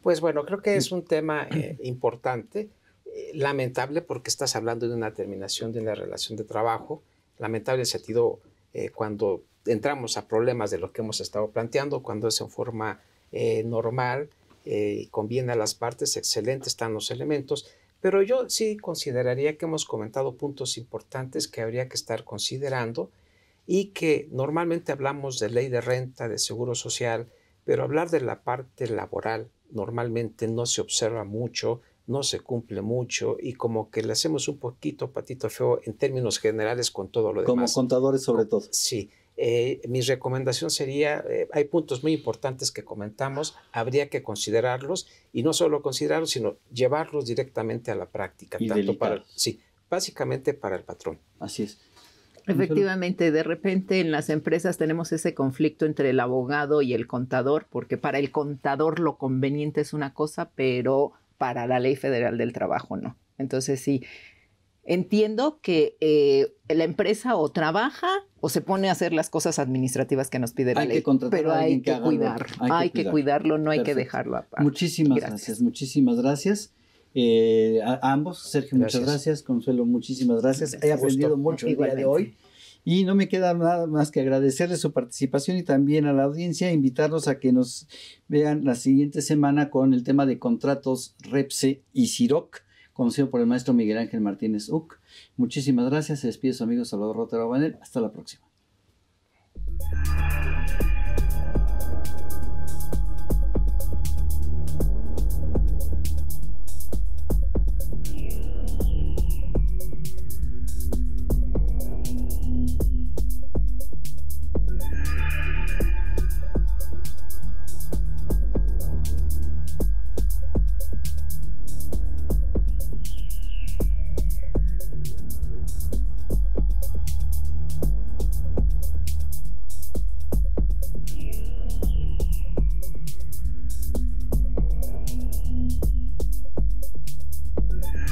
Pues bueno, creo que es un tema eh, importante, eh, lamentable porque estás hablando de una terminación de una relación de trabajo, lamentable en el sentido eh, cuando entramos a problemas de lo que hemos estado planteando, cuando es en forma normal, conviene a las partes, excelente, están los elementos, pero yo sí consideraría que hemos comentado puntos importantes que habría que estar considerando y que normalmente hablamos de ley de renta, de seguro social, pero hablar de la parte laboral normalmente no se observa mucho, no se cumple mucho y como que le hacemos un poquito patito feo en términos generales con todo lo demás. Como contadores sobre todo. Sí, eh, mi recomendación sería, eh, hay puntos muy importantes que comentamos, habría que considerarlos y no solo considerarlos, sino llevarlos directamente a la práctica. tanto para, sí, básicamente para el patrón. Así es. Efectivamente, de repente en las empresas tenemos ese conflicto entre el abogado y el contador, porque para el contador lo conveniente es una cosa, pero para la ley federal del trabajo no. Entonces sí, entiendo que eh, la empresa o trabaja o se pone a hacer las cosas administrativas que nos pide la ley. pero hay, que hay, que, cuidarlo, no hay que dejarlo aparte. Muchísimas gracias, muchísimas gracias. Eh, a, ambos, Sergio, muchas gracias, Consuelo, muchísimas gracias. He aprendido mucho el día de hoy. Y no me queda nada más que agradecerle su participación y también a la audiencia, invitarlos a que nos vean la siguiente semana con el tema de contratos REPSE y CIROC conocido por el maestro Miguel Ángel Martínez Uc. Muchísimas gracias. Se despide su amigo Salvador Rotero Banel. Hasta la próxima.